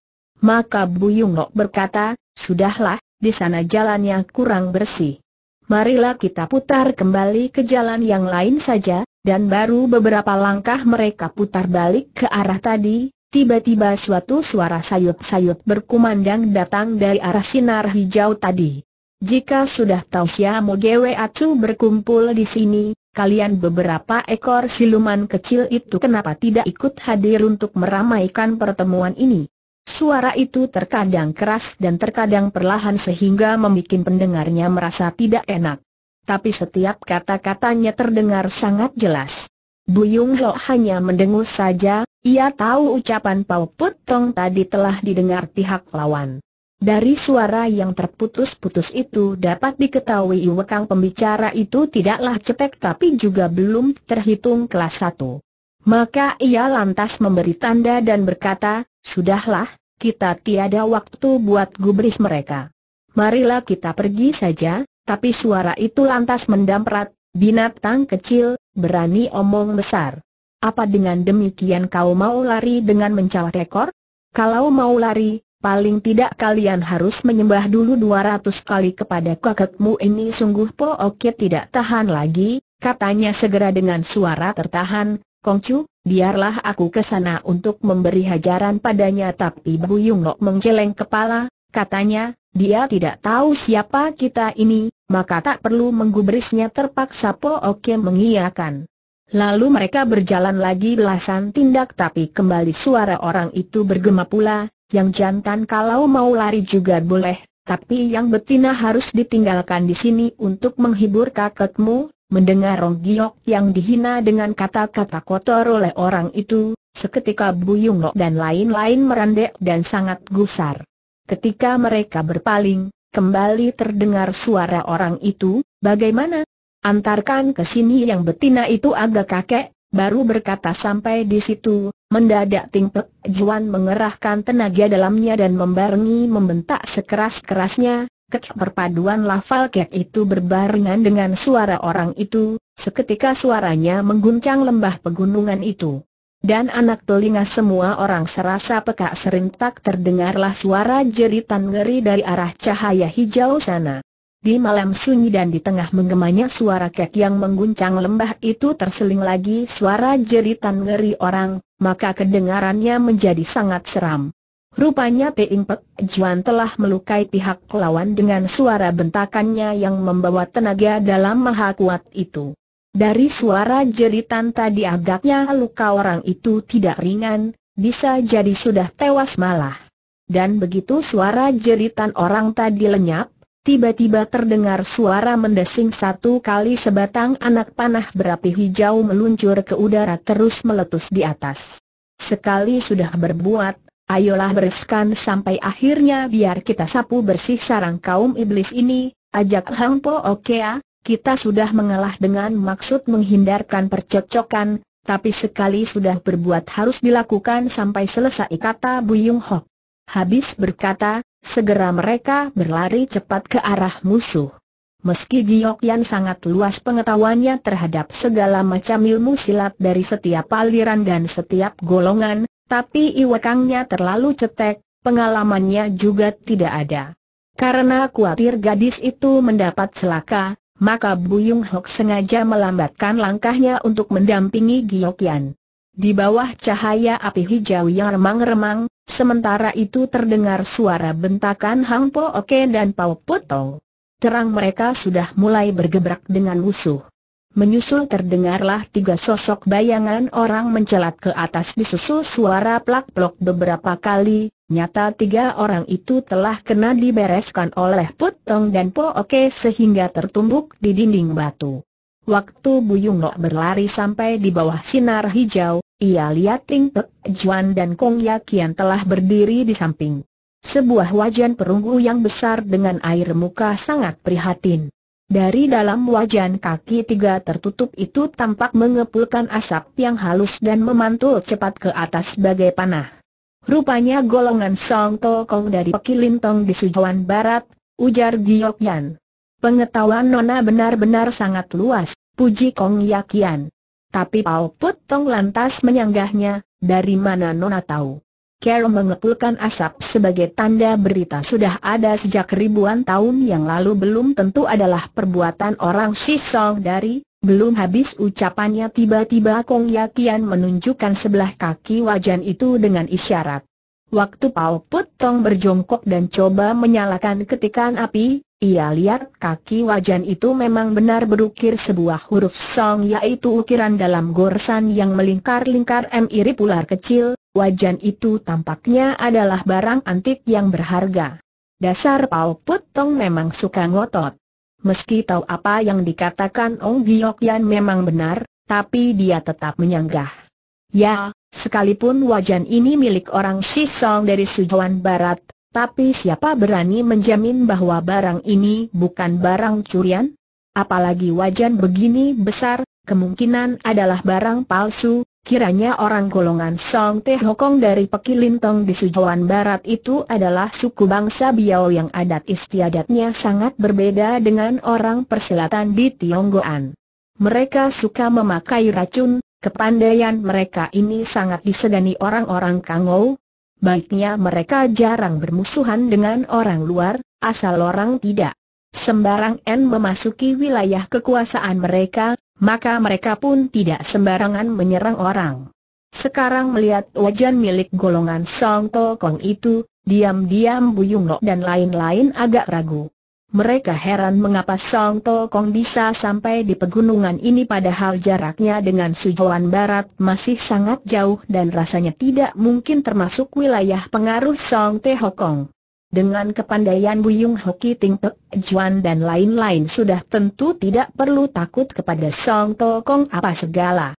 Maka Buyung Lok berkata, Sudahlah, di sana jalannya kurang bersih. Marilah kita putar kembali ke jalan yang lain saja, dan baru beberapa langkah mereka putar balik ke arah tadi, tiba-tiba suatu suara sayut-sayut berkumandang datang dari arah sinar hijau tadi. Jika sudah tahu siamu Gwe Acu berkumpul di sini, kalian beberapa ekor siluman kecil itu kenapa tidak ikut hadir untuk meramaikan pertemuan ini? Suara itu terkadang keras dan terkadang perlahan sehingga membuat pendengarnya merasa tidak enak. Tapi setiap kata-katanya terdengar sangat jelas. Buyung Lo hanya mendengus saja, ia tahu ucapan Pau Put Tong tadi telah didengar pihak lawan. Dari suara yang terputus-putus itu dapat diketahui Wekang pembicara itu tidaklah cetek tapi juga belum terhitung kelas satu. Maka ia lantas memberi tanda dan berkata, Sudahlah, kita tiada waktu buat gubris mereka. Marilah kita pergi saja, tapi suara itu lantas mendamprat, binatang kecil, berani omong besar. Apa dengan demikian kau mau lari dengan mencalak ekor? Kalau mau lari, paling tidak kalian harus menyembah dulu 200 kali kepada kakekmu ini sungguh po oke tidak tahan lagi, katanya segera dengan suara tertahan, Kongcu, biarlah aku ke sana untuk memberi hajaran padanya tapi Bu Yungno menggeleng kepala, katanya, dia tidak tahu siapa kita ini, maka tak perlu menggubrisnya terpaksa Po Oke mengiyakan. Lalu mereka berjalan lagi belasan tindak tapi kembali suara orang itu bergema pula, yang jantan kalau mau lari juga boleh, tapi yang betina harus ditinggalkan di sini untuk menghibur kakekmu, Mendengar Rong Giok yang dihina dengan kata-kata kotor oleh orang itu, seketika Yung Lok dan lain-lain merendek dan sangat gusar. Ketika mereka berpaling, kembali terdengar suara orang itu, bagaimana? Antarkan ke sini yang betina itu agak kakek, baru berkata sampai di situ, mendadak Ting Pek Juan mengerahkan tenaga dalamnya dan membarengi membentak sekeras-kerasnya, perpaduan lafal kek itu berbarengan dengan suara orang itu, seketika suaranya mengguncang lembah pegunungan itu. Dan anak telinga semua orang serasa peka serentak terdengarlah suara jeritan ngeri dari arah cahaya hijau sana. Di malam sunyi dan di tengah menggemanya suara kek yang mengguncang lembah itu terseling lagi suara jeritan ngeri orang, maka kedengarannya menjadi sangat seram. Rupanya Teing Pek Juan telah melukai pihak lawan dengan suara bentakannya yang membawa tenaga dalam maha kuat itu. Dari suara jeritan tadi agaknya luka orang itu tidak ringan, bisa jadi sudah tewas malah. Dan begitu suara jeritan orang tadi lenyap, tiba-tiba terdengar suara mendesing satu kali sebatang anak panah berapi hijau meluncur ke udara terus meletus di atas. Sekali sudah berbuat, Ayolah bereskan sampai akhirnya biar kita sapu bersih sarang kaum iblis ini, ajak Hang Po ya? kita sudah mengalah dengan maksud menghindarkan percocokan, tapi sekali sudah berbuat harus dilakukan sampai selesai kata Buyung Hok. Habis berkata, segera mereka berlari cepat ke arah musuh. Meski Giok Yan sangat luas pengetahuannya terhadap segala macam ilmu silat dari setiap aliran dan setiap golongan, tapi Iwekangnya terlalu cetek, pengalamannya juga tidak ada. Karena khawatir gadis itu mendapat celaka, maka Buyung Hok sengaja melambatkan langkahnya untuk mendampingi Giyokyan. Di bawah cahaya api hijau yang remang-remang, sementara itu terdengar suara bentakan Hang Po Oke dan Pau Putong. Terang mereka sudah mulai bergebrak dengan musuh. Menyusul terdengarlah tiga sosok bayangan orang mencelat ke atas disusul suara plak-plok beberapa kali, nyata tiga orang itu telah kena dibereskan oleh Putong dan Po Oke sehingga tertumbuk di dinding batu. Waktu Buyung Lok berlari sampai di bawah sinar hijau, ia lihat Ting Pek, Juan dan Kong Yakian telah berdiri di samping. Sebuah wajan perunggu yang besar dengan air muka sangat prihatin. Dari dalam wajan kaki tiga tertutup itu tampak mengepulkan asap yang halus dan memantul cepat ke atas sebagai panah. Rupanya golongan Song Tokong dari Pekilintong di Sujuan Barat, ujar Giok Yan. Pengetahuan Nona benar-benar sangat luas, puji Kong Yakian. Tapi Pao Put Tong lantas menyanggahnya, dari mana Nona tahu? Carol mengepulkan asap sebagai tanda berita sudah ada sejak ribuan tahun yang lalu belum tentu adalah perbuatan orang Shisong dari, belum habis ucapannya tiba-tiba Kong Yakian menunjukkan sebelah kaki wajan itu dengan isyarat. Waktu Pao Put Tong berjongkok dan coba menyalakan ketikan api, ia lihat kaki wajan itu memang benar berukir sebuah huruf song yaitu ukiran dalam gorsan yang melingkar-lingkar mirip ular kecil, Wajan itu tampaknya adalah barang antik yang berharga. Dasar Pao Put Tong memang suka ngotot. Meski tahu apa yang dikatakan Ong Giok Yan memang benar, tapi dia tetap menyanggah. Ya, sekalipun wajan ini milik orang Shisong dari Sujuan Barat, tapi siapa berani menjamin bahwa barang ini bukan barang curian? Apalagi wajan begini besar, kemungkinan adalah barang palsu, Kiranya orang golongan Song Teh Hokong dari Pekilintong di Sujuan Barat itu adalah suku bangsa Biao yang adat istiadatnya sangat berbeda dengan orang perselatan di Tionggoan. Mereka suka memakai racun, kepandaian mereka ini sangat disegani orang-orang Kangou. Baiknya mereka jarang bermusuhan dengan orang luar, asal orang tidak sembarang N memasuki wilayah kekuasaan mereka, maka mereka pun tidak sembarangan menyerang orang. Sekarang melihat wajan milik golongan Song To Kong itu, diam-diam Buyung Lok dan lain-lain agak ragu. Mereka heran mengapa Song To Kong bisa sampai di pegunungan ini padahal jaraknya dengan Sujuan Barat masih sangat jauh dan rasanya tidak mungkin termasuk wilayah pengaruh Song Hokong. Dengan kepandaian Buyung Hoki Ting Juan dan lain-lain sudah tentu tidak perlu takut kepada Song Tokong apa segala.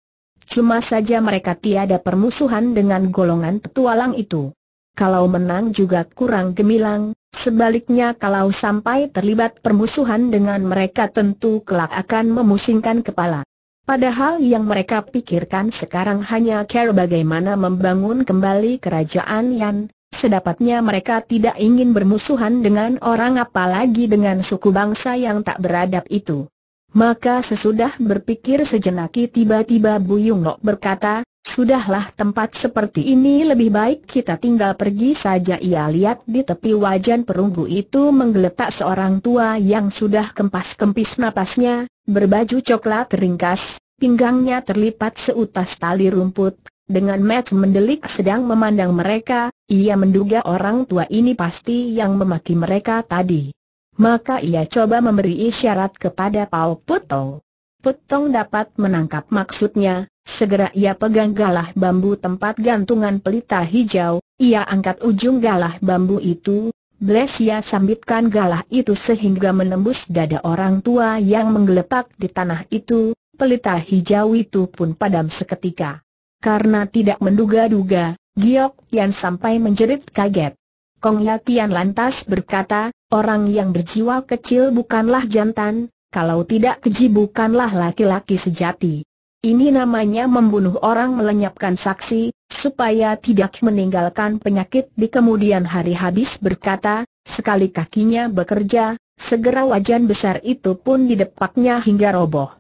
Cuma saja mereka tiada permusuhan dengan golongan petualang itu. Kalau menang juga kurang gemilang, sebaliknya kalau sampai terlibat permusuhan dengan mereka tentu kelak akan memusingkan kepala. Padahal yang mereka pikirkan sekarang hanya care bagaimana membangun kembali kerajaan Yan, Sedapatnya mereka tidak ingin bermusuhan dengan orang apalagi dengan suku bangsa yang tak beradab itu. Maka sesudah berpikir sejenak tiba-tiba Buyung Nok berkata, Sudahlah tempat seperti ini lebih baik kita tinggal pergi saja Ia lihat di tepi wajan perunggu itu menggeletak seorang tua yang sudah kempas-kempis napasnya, berbaju coklat ringkas, pinggangnya terlipat seutas tali rumput, dengan Matt mendelik sedang memandang mereka, ia menduga orang tua ini pasti yang memaki mereka tadi. Maka ia coba memberi isyarat kepada Paul Putong. Putong dapat menangkap maksudnya, segera ia pegang galah bambu tempat gantungan pelita hijau, ia angkat ujung galah bambu itu, Bless ya sambitkan galah itu sehingga menembus dada orang tua yang menggeletak di tanah itu, pelita hijau itu pun padam seketika. Karena tidak menduga-duga, Giok Tian sampai menjerit kaget. Kong Ya Tian lantas berkata, orang yang berjiwa kecil bukanlah jantan, kalau tidak keji bukanlah laki-laki sejati. Ini namanya membunuh orang melenyapkan saksi, supaya tidak meninggalkan penyakit di kemudian hari habis berkata, sekali kakinya bekerja, segera wajan besar itu pun didepaknya hingga roboh.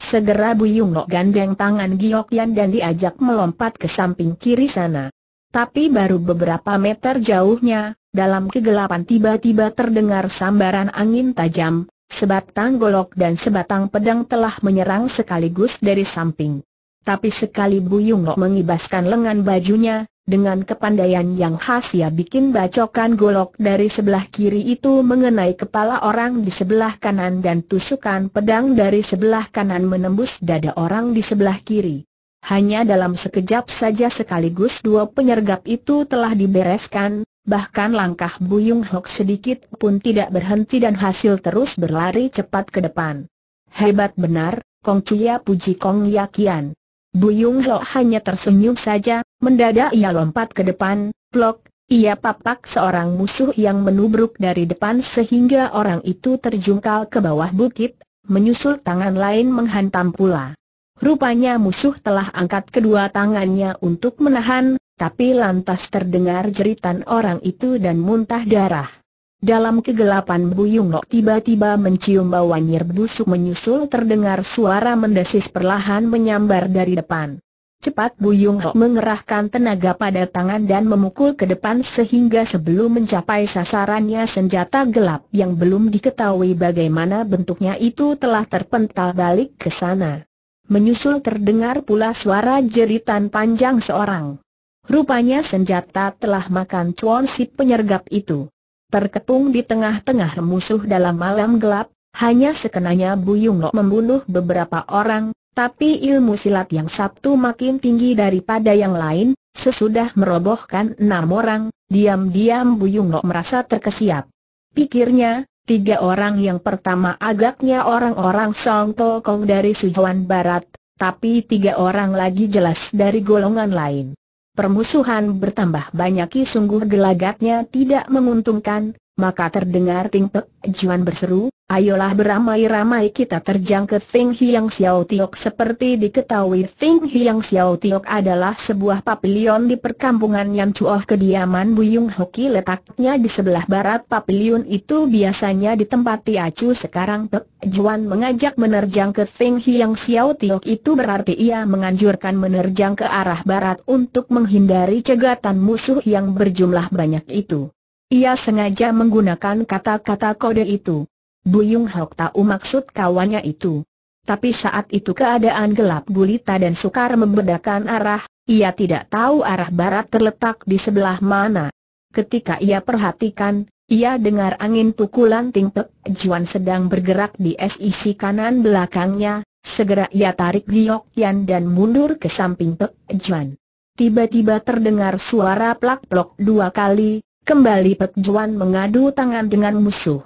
Segera Buyung Nok gandeng tangan Giok Yan dan diajak melompat ke samping kiri sana. Tapi baru beberapa meter jauhnya, dalam kegelapan tiba-tiba terdengar sambaran angin tajam, sebatang golok dan sebatang pedang telah menyerang sekaligus dari samping. Tapi sekali Buyung Nok mengibaskan lengan bajunya, dengan kepandaian yang khas ia bikin bacokan golok dari sebelah kiri itu mengenai kepala orang di sebelah kanan dan tusukan pedang dari sebelah kanan menembus dada orang di sebelah kiri. Hanya dalam sekejap saja sekaligus dua penyergap itu telah dibereskan, bahkan langkah Buyung Hok sedikit pun tidak berhenti dan hasil terus berlari cepat ke depan. Hebat benar, Kong Cuya puji Kong Yakian. Buyung Hok hanya tersenyum saja, Mendadak ia lompat ke depan, plok, ia papak seorang musuh yang menubruk dari depan sehingga orang itu terjungkal ke bawah bukit, menyusul tangan lain menghantam pula. Rupanya musuh telah angkat kedua tangannya untuk menahan, tapi lantas terdengar jeritan orang itu dan muntah darah. Dalam kegelapan Buyung Lok tiba-tiba mencium bau anyir busuk menyusul terdengar suara mendesis perlahan menyambar dari depan. Cepat Buyung Ho oh. mengerahkan tenaga pada tangan dan memukul ke depan sehingga sebelum mencapai sasarannya senjata gelap yang belum diketahui bagaimana bentuknya itu telah terpental balik ke sana. Menyusul terdengar pula suara jeritan panjang seorang. Rupanya senjata telah makan cuan si penyergap itu. Terkepung di tengah-tengah musuh dalam malam gelap, hanya sekenanya Buyung Ho membunuh beberapa orang, tapi ilmu silat yang satu makin tinggi daripada yang lain, sesudah merobohkan enam orang, diam-diam Buyung Lok merasa terkesiap. Pikirnya, tiga orang yang pertama agaknya orang-orang Song Tokong dari Suhuan Barat, tapi tiga orang lagi jelas dari golongan lain. Permusuhan bertambah banyak sungguh gelagatnya tidak menguntungkan, maka terdengar Ting Pek Juan berseru, Ayolah beramai-ramai kita terjang ke Feng Hiang Xiao Tiok seperti diketahui Feng Hiang Xiao Tiok adalah sebuah papilion di perkampungan Yan Chuoh kediaman Buyung Hoki letaknya di sebelah barat papilion itu biasanya ditempati acu sekarang Pek Juan mengajak menerjang ke Feng Hiang Xiao Tiok itu berarti ia menganjurkan menerjang ke arah barat untuk menghindari cegatan musuh yang berjumlah banyak itu. Ia sengaja menggunakan kata-kata kode itu. Buyung Hok tahu maksud kawannya itu. Tapi saat itu keadaan gelap gulita dan sukar membedakan arah, ia tidak tahu arah barat terletak di sebelah mana. Ketika ia perhatikan, ia dengar angin pukulan Ting Juan sedang bergerak di sisi kanan belakangnya, segera ia tarik Giok Yan dan mundur ke samping Pek Juan. Tiba-tiba terdengar suara plak-plok dua kali, kembali Pek Juan mengadu tangan dengan musuh.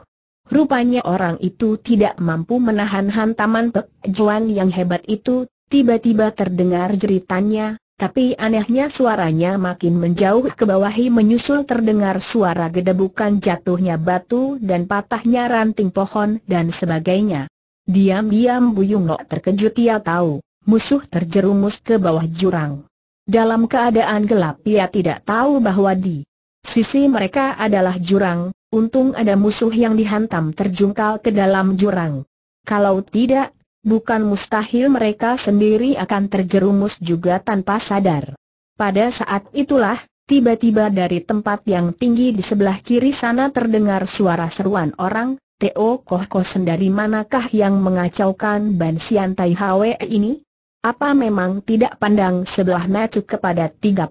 Rupanya orang itu tidak mampu menahan hantaman Pek Juan yang hebat itu, tiba-tiba terdengar jeritannya, tapi anehnya suaranya makin menjauh ke bawah bawahi menyusul terdengar suara gedebukan jatuhnya batu dan patahnya ranting pohon dan sebagainya. Diam-diam Buyung terkejut ia tahu, musuh terjerumus ke bawah jurang. Dalam keadaan gelap ia tidak tahu bahwa di sisi mereka adalah jurang, Untung ada musuh yang dihantam terjungkal ke dalam jurang. Kalau tidak, bukan mustahil mereka sendiri akan terjerumus juga tanpa sadar. Pada saat itulah, tiba-tiba dari tempat yang tinggi di sebelah kiri sana terdengar suara seruan orang, Teo Koh Kosen dari manakah yang mengacaukan Ban Sian Tai Hwe ini? Apa memang tidak pandang sebelah mata kepada 36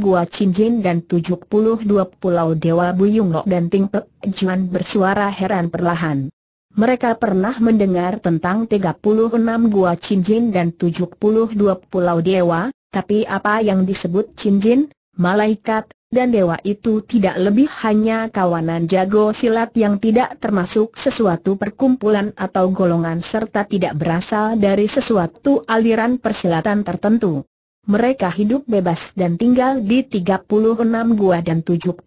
gua cincin dan 72 pulau Dewa Buyunglok dan Ting Juan bersuara heran perlahan. Mereka pernah mendengar tentang 36 gua cincin dan 72 pulau dewa, tapi apa yang disebut cincin, malaikat, dan dewa itu tidak lebih hanya kawanan jago silat yang tidak termasuk sesuatu perkumpulan atau golongan serta tidak berasal dari sesuatu aliran persilatan tertentu. Mereka hidup bebas dan tinggal di 36 gua dan 72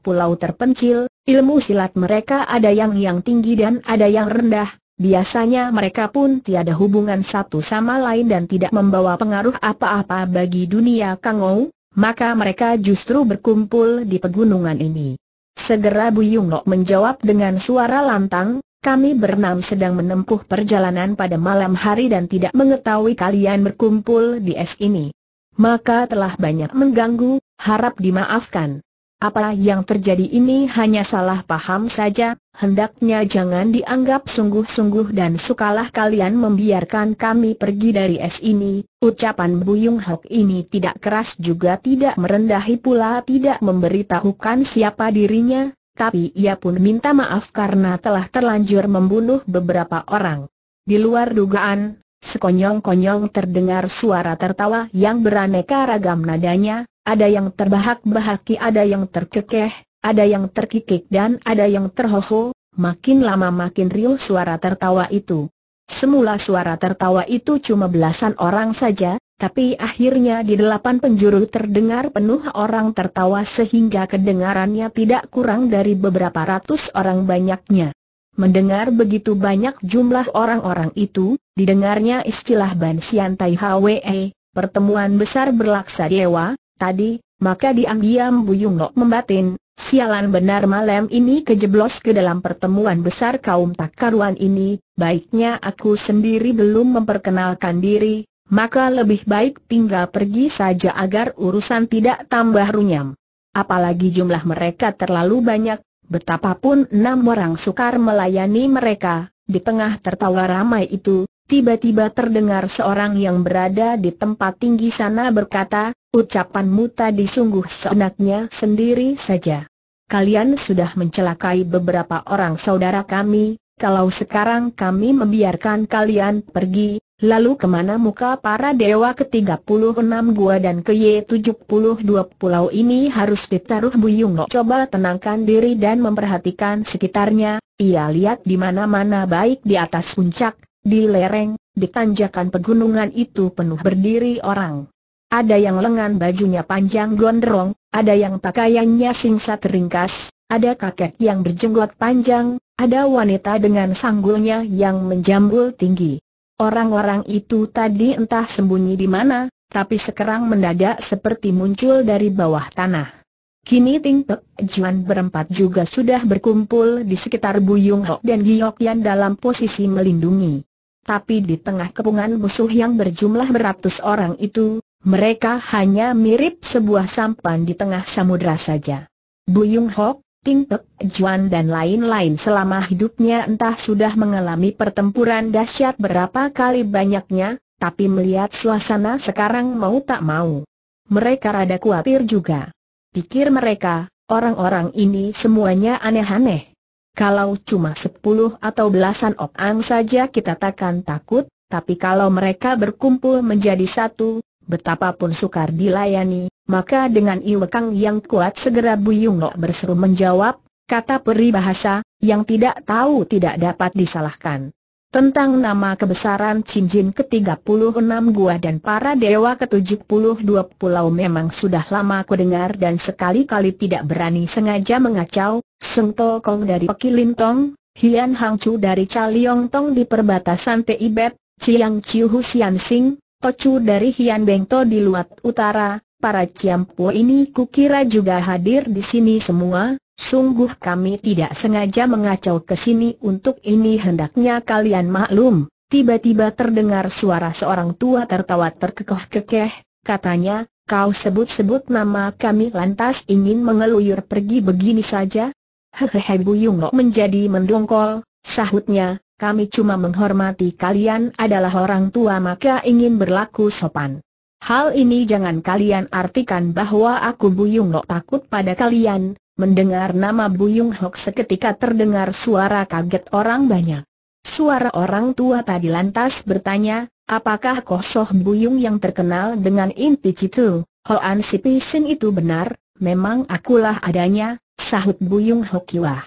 pulau terpencil, ilmu silat mereka ada yang yang tinggi dan ada yang rendah, biasanya mereka pun tiada hubungan satu sama lain dan tidak membawa pengaruh apa-apa bagi dunia Kangou, maka mereka justru berkumpul di pegunungan ini. Segera Bu Yung menjawab dengan suara lantang, kami berenam sedang menempuh perjalanan pada malam hari dan tidak mengetahui kalian berkumpul di es ini. Maka telah banyak mengganggu, harap dimaafkan. Apa yang terjadi ini hanya salah paham saja, hendaknya jangan dianggap sungguh-sungguh dan sukalah kalian membiarkan kami pergi dari es ini. Ucapan Buyung Hok ini tidak keras juga tidak merendahi pula tidak memberitahukan siapa dirinya, tapi ia pun minta maaf karena telah terlanjur membunuh beberapa orang. Di luar dugaan, Sekonyong-konyong terdengar suara tertawa yang beraneka ragam nadanya, ada yang terbahak-bahaki, ada yang terkekeh, ada yang terkikik dan ada yang terhoho, makin lama makin riuh suara tertawa itu. Semula suara tertawa itu cuma belasan orang saja, tapi akhirnya di delapan penjuru terdengar penuh orang tertawa sehingga kedengarannya tidak kurang dari beberapa ratus orang banyaknya. Mendengar begitu banyak jumlah orang-orang itu, didengarnya istilah bansian Tai Hwe, eh, pertemuan besar berlaksa dewa, tadi, maka diam-diam Buyung Lok membatin, sialan benar malam ini kejeblos ke dalam pertemuan besar kaum tak karuan ini, baiknya aku sendiri belum memperkenalkan diri, maka lebih baik tinggal pergi saja agar urusan tidak tambah runyam. Apalagi jumlah mereka terlalu banyak, betapapun enam orang sukar melayani mereka, di tengah tertawa ramai itu, tiba-tiba terdengar seorang yang berada di tempat tinggi sana berkata, ucapanmu tadi sungguh seenaknya sendiri saja. Kalian sudah mencelakai beberapa orang saudara kami, kalau sekarang kami membiarkan kalian pergi, lalu kemana muka para dewa ke-36 gua dan ke-72 pulau ini harus ditaruh Buyung coba tenangkan diri dan memperhatikan sekitarnya, ia lihat di mana-mana baik di atas puncak, di lereng, di tanjakan pegunungan itu penuh berdiri orang. Ada yang lengan bajunya panjang gondrong, ada yang pakaiannya singkat ringkas, ada kakek yang berjenggot panjang, ada wanita dengan sanggulnya yang menjambul tinggi. Orang-orang itu tadi entah sembunyi di mana, tapi sekarang mendadak seperti muncul dari bawah tanah. Kini Ting Pek Juan berempat juga sudah berkumpul di sekitar Buyung Hok dan Giok Yan dalam posisi melindungi tapi di tengah kepungan musuh yang berjumlah beratus orang itu, mereka hanya mirip sebuah sampan di tengah samudra saja. Buyung Hok, Ting Tek, Juan dan lain-lain selama hidupnya entah sudah mengalami pertempuran dahsyat berapa kali banyaknya, tapi melihat suasana sekarang mau tak mau. Mereka rada khawatir juga. Pikir mereka, orang-orang ini semuanya aneh-aneh. Kalau cuma sepuluh atau belasan orang saja kita takkan takut, tapi kalau mereka berkumpul menjadi satu, betapapun sukar dilayani, maka dengan iwekang yang kuat segera Buyung Lok berseru menjawab, kata peribahasa, yang tidak tahu tidak dapat disalahkan tentang nama kebesaran cincin ke-36 gua dan para dewa ke-72 pulau memang sudah lama ku dengar dan sekali-kali tidak berani sengaja mengacau, Seng Tokong dari Tong, Hian Hang Chu dari Caliong Tong di perbatasan Tibet, Chiang Chiu Sian Sing, Chu dari Hian Bengto di Luat Utara, para Ciampu ini kukira juga hadir di sini semua, Sungguh kami tidak sengaja mengacau ke sini untuk ini hendaknya kalian maklum. Tiba-tiba terdengar suara seorang tua tertawa terkekeh-kekeh, katanya, kau sebut-sebut nama kami lantas ingin mengeluyur pergi begini saja? Hehehe Bu Yunglo menjadi mendongkol, sahutnya, kami cuma menghormati kalian adalah orang tua maka ingin berlaku sopan. Hal ini jangan kalian artikan bahwa aku Bu Yunglo takut pada kalian, Mendengar nama Buyung Hok seketika terdengar suara kaget orang banyak. Suara orang tua tadi lantas bertanya, apakah Kosoh Buyung yang terkenal dengan inti Citu, Hoan Si Pising itu benar? Memang akulah adanya, sahut Buyung Hokiwah.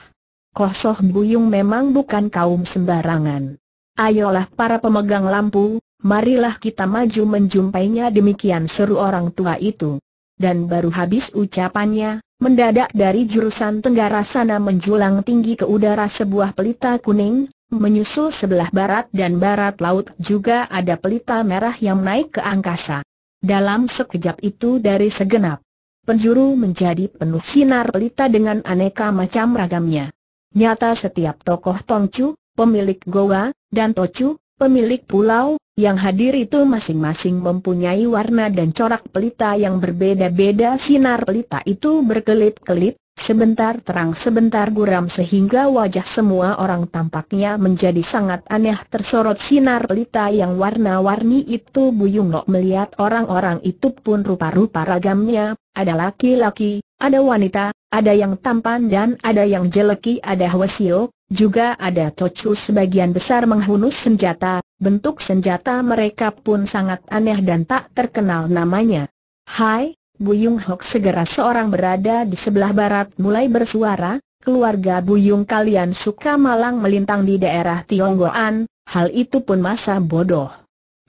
Kosoh Buyung memang bukan kaum sembarangan. Ayolah para pemegang lampu, marilah kita maju menjumpainya demikian seru orang tua itu dan baru habis ucapannya, mendadak dari jurusan tenggara sana menjulang tinggi ke udara sebuah pelita kuning, menyusul sebelah barat dan barat laut juga ada pelita merah yang naik ke angkasa. Dalam sekejap itu dari segenap penjuru menjadi penuh sinar pelita dengan aneka macam ragamnya. Nyata setiap tokoh Tongcu, pemilik goa, dan Tocu, pemilik pulau, yang hadir itu masing-masing mempunyai warna dan corak pelita yang berbeda-beda Sinar pelita itu berkelit-kelit, sebentar terang sebentar guram sehingga wajah semua orang tampaknya menjadi sangat aneh Tersorot sinar pelita yang warna-warni itu Buyung Nok melihat orang-orang itu pun rupa-rupa ragamnya, ada laki-laki, ada wanita, ada yang tampan dan ada yang jeleki ada Hwasio, juga ada Tochu sebagian besar menghunus senjata, bentuk senjata mereka pun sangat aneh dan tak terkenal namanya. Hai, Buyung Hok segera seorang berada di sebelah barat mulai bersuara, keluarga Buyung kalian suka malang melintang di daerah Tionggoan, hal itu pun masa bodoh.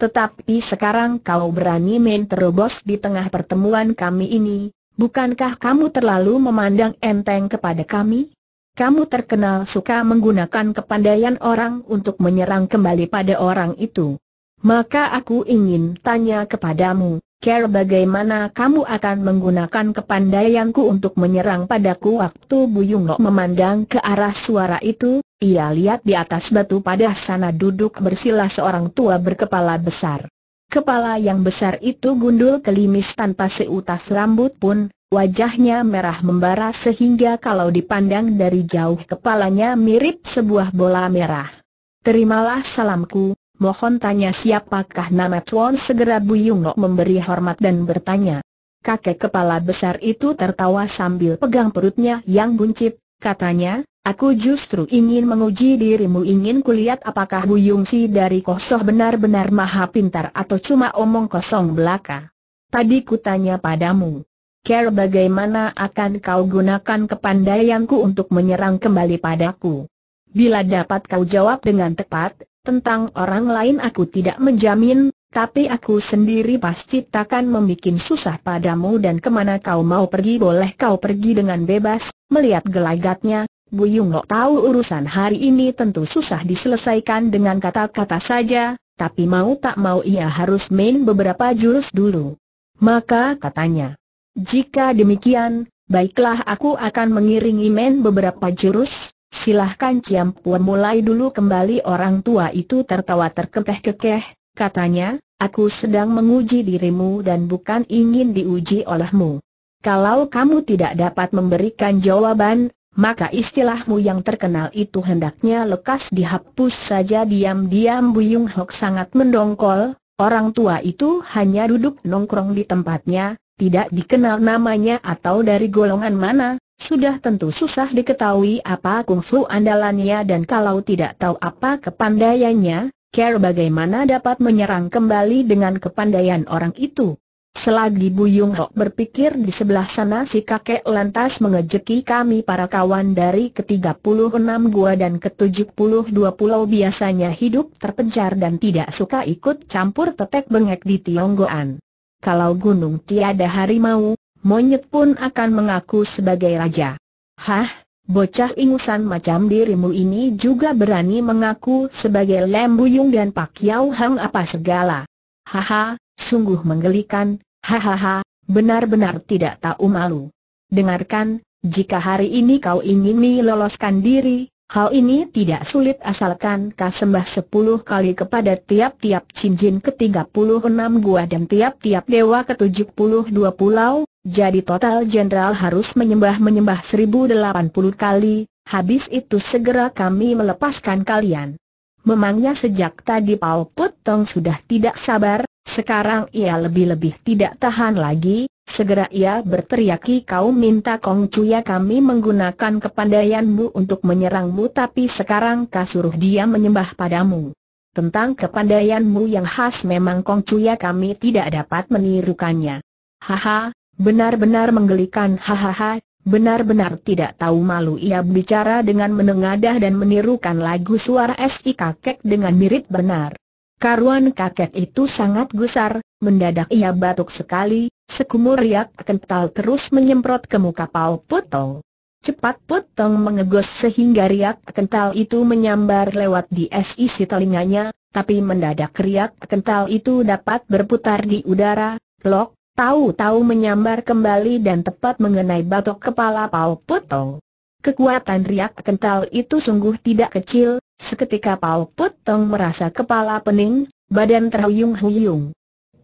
Tetapi sekarang kau berani main terobos di tengah pertemuan kami ini, bukankah kamu terlalu memandang enteng kepada kami? kamu terkenal suka menggunakan kepandaian orang untuk menyerang kembali pada orang itu. Maka aku ingin tanya kepadamu, Care bagaimana kamu akan menggunakan kepandaianku untuk menyerang padaku waktu Bu memandang ke arah suara itu, ia lihat di atas batu pada sana duduk bersila seorang tua berkepala besar. Kepala yang besar itu gundul kelimis tanpa seutas rambut pun, Wajahnya merah membara sehingga kalau dipandang dari jauh kepalanya mirip sebuah bola merah. Terimalah salamku, mohon tanya siapakah nama Tuan segera Bu Buyungok memberi hormat dan bertanya. Kakek kepala besar itu tertawa sambil pegang perutnya yang buncit, katanya, aku justru ingin menguji dirimu ingin kulihat apakah Bu si dari Kosoh benar-benar maha pintar atau cuma omong kosong belaka. Tadi kutanya padamu Care bagaimana akan kau gunakan kepandaianku untuk menyerang kembali padaku? Bila dapat kau jawab dengan tepat, tentang orang lain aku tidak menjamin, tapi aku sendiri pasti takkan membuat susah padamu dan kemana kau mau pergi boleh kau pergi dengan bebas, melihat gelagatnya, Bu Lok tahu urusan hari ini tentu susah diselesaikan dengan kata-kata saja, tapi mau tak mau ia harus main beberapa jurus dulu. Maka katanya, jika demikian, baiklah aku akan mengiringi men beberapa jurus, silahkan Puan mulai dulu kembali orang tua itu tertawa terkekeh-kekeh, katanya, aku sedang menguji dirimu dan bukan ingin diuji olehmu. Kalau kamu tidak dapat memberikan jawaban, maka istilahmu yang terkenal itu hendaknya lekas dihapus saja diam-diam Buyung Hok sangat mendongkol, orang tua itu hanya duduk nongkrong di tempatnya, tidak dikenal namanya atau dari golongan mana, sudah tentu susah diketahui apa kungfu andalannya dan kalau tidak tahu apa kepandaiannya, Care bagaimana dapat menyerang kembali dengan kepandaian orang itu. Selagi Buyung Hok berpikir di sebelah sana si kakek lantas mengejeki kami para kawan dari ke-36 gua dan ke-72 pulau biasanya hidup terpencar dan tidak suka ikut campur tetek bengek di Tionggoan kalau gunung tiada harimau, monyet pun akan mengaku sebagai raja. Hah, bocah ingusan macam dirimu ini juga berani mengaku sebagai Lembuyung dan Pak Yau Hang apa segala. Haha, sungguh menggelikan, hahaha, benar-benar tidak tahu malu. Dengarkan, jika hari ini kau ingin meloloskan diri, Hal ini tidak sulit asalkan sembah sepuluh kali kepada tiap-tiap cincin ke enam gua dan tiap-tiap dewa ke tujuh puluh dua pulau, jadi total jenderal harus menyembah-menyembah seribu delapan puluh kali, habis itu segera kami melepaskan kalian. Memangnya sejak tadi Paul Putong sudah tidak sabar, sekarang ia lebih-lebih tidak tahan lagi, Segera ia berteriak kau minta Kong Cuya kami menggunakan kepandaianmu untuk menyerangmu tapi sekarang kasuruh dia menyembah padamu. Tentang kepandaianmu yang khas memang Kong Cuya kami tidak dapat menirukannya. Haha, benar-benar menggelikan hahaha, benar-benar tidak tahu malu ia bicara dengan menengadah dan menirukan lagu suara SI kakek dengan mirip benar. Karuan kakek itu sangat gusar, mendadak ia batuk sekali, Sekumur riak kental terus menyemprot ke muka Pau Potong. Cepat Potong mengegos sehingga riak kental itu menyambar lewat di sisi telinganya, tapi mendadak riak kental itu dapat berputar di udara, lok, tahu-tahu menyambar kembali dan tepat mengenai batok kepala Pau Potong. Kekuatan riak kental itu sungguh tidak kecil, seketika Pau Potong merasa kepala pening, badan terhuyung-huyung.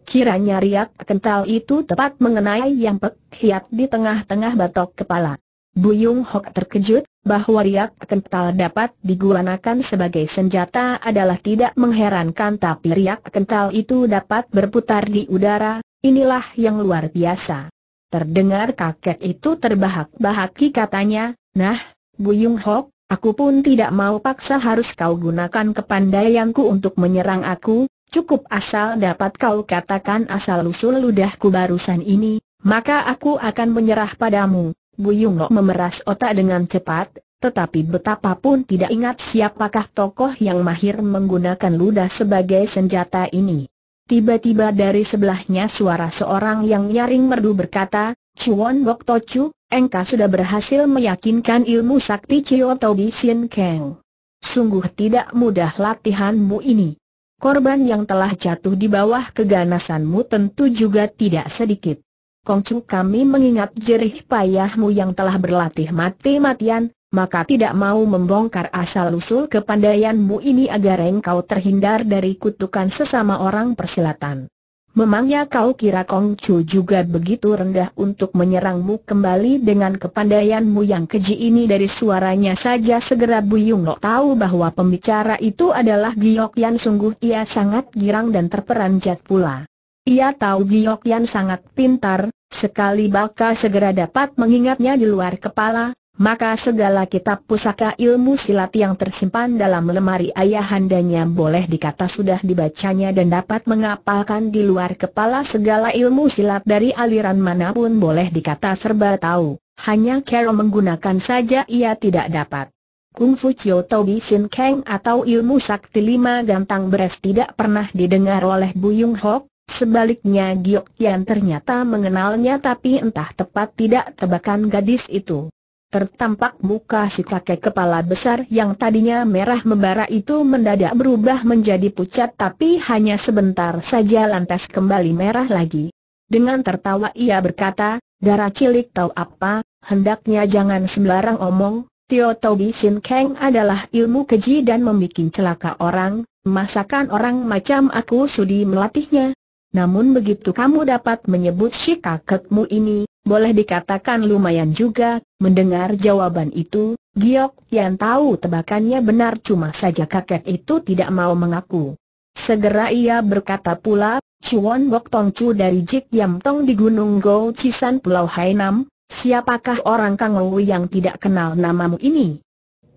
Kiranya riak kental itu tepat mengenai yang pekhiat di tengah-tengah batok kepala. Buyung Hok terkejut bahwa riak kental dapat digunakan sebagai senjata adalah tidak mengherankan tapi riak kental itu dapat berputar di udara, inilah yang luar biasa. Terdengar kakek itu terbahak-bahaki katanya, nah, Buyung Hok, aku pun tidak mau paksa harus kau gunakan kepandaianku untuk menyerang aku, Cukup asal dapat kau katakan asal-usul ludahku barusan ini, maka aku akan menyerah padamu. Bu Yunglok memeras otak dengan cepat, tetapi betapapun tidak ingat siapakah tokoh yang mahir menggunakan ludah sebagai senjata ini. Tiba-tiba dari sebelahnya suara seorang yang nyaring merdu berkata, Chuan Bok Chu, engkau sudah berhasil meyakinkan ilmu sakti Chio Tobi Sien Keng. Sungguh tidak mudah latihanmu ini korban yang telah jatuh di bawah keganasanmu tentu juga tidak sedikit. Kongcu kami mengingat jerih payahmu yang telah berlatih mati-matian, maka tidak mau membongkar asal-usul kepandaianmu ini agar engkau terhindar dari kutukan sesama orang persilatan. Memangnya kau kira Kong Chu juga begitu rendah untuk menyerangmu kembali dengan kepandaianmu yang keji ini dari suaranya saja segera Buyung Lo tahu bahwa pembicara itu adalah Giok Yan sungguh ia sangat girang dan terperanjat pula. Ia tahu Giok Yan sangat pintar, sekali bakal segera dapat mengingatnya di luar kepala, maka segala kitab pusaka ilmu silat yang tersimpan dalam lemari ayahandanya boleh dikata sudah dibacanya dan dapat mengapalkan di luar kepala segala ilmu silat dari aliran manapun boleh dikata serba tahu, hanya Carol menggunakan saja ia tidak dapat. Kung Fu Chiu Tobi Shin Kang atau ilmu sakti lima gantang beres tidak pernah didengar oleh Bu Buyung Hok, sebaliknya Giok Yan ternyata mengenalnya tapi entah tepat tidak tebakan gadis itu. Tertampak muka si kakek kepala besar yang tadinya merah membara itu mendadak berubah menjadi pucat tapi hanya sebentar saja lantas kembali merah lagi. Dengan tertawa ia berkata, darah cilik tahu apa, hendaknya jangan sembarang omong, Tio Tobi Sin Kang adalah ilmu keji dan membuat celaka orang, masakan orang macam aku sudi melatihnya. Namun begitu kamu dapat menyebut si kakekmu ini, boleh dikatakan lumayan juga, mendengar jawaban itu, Giok yang tahu tebakannya benar cuma saja kakek itu tidak mau mengaku. Segera ia berkata pula, Chuan Bok Tong Chu dari Jik Yam Tong di Gunung Go Cisan Pulau Hainam, siapakah orang Kang Ou yang tidak kenal namamu ini?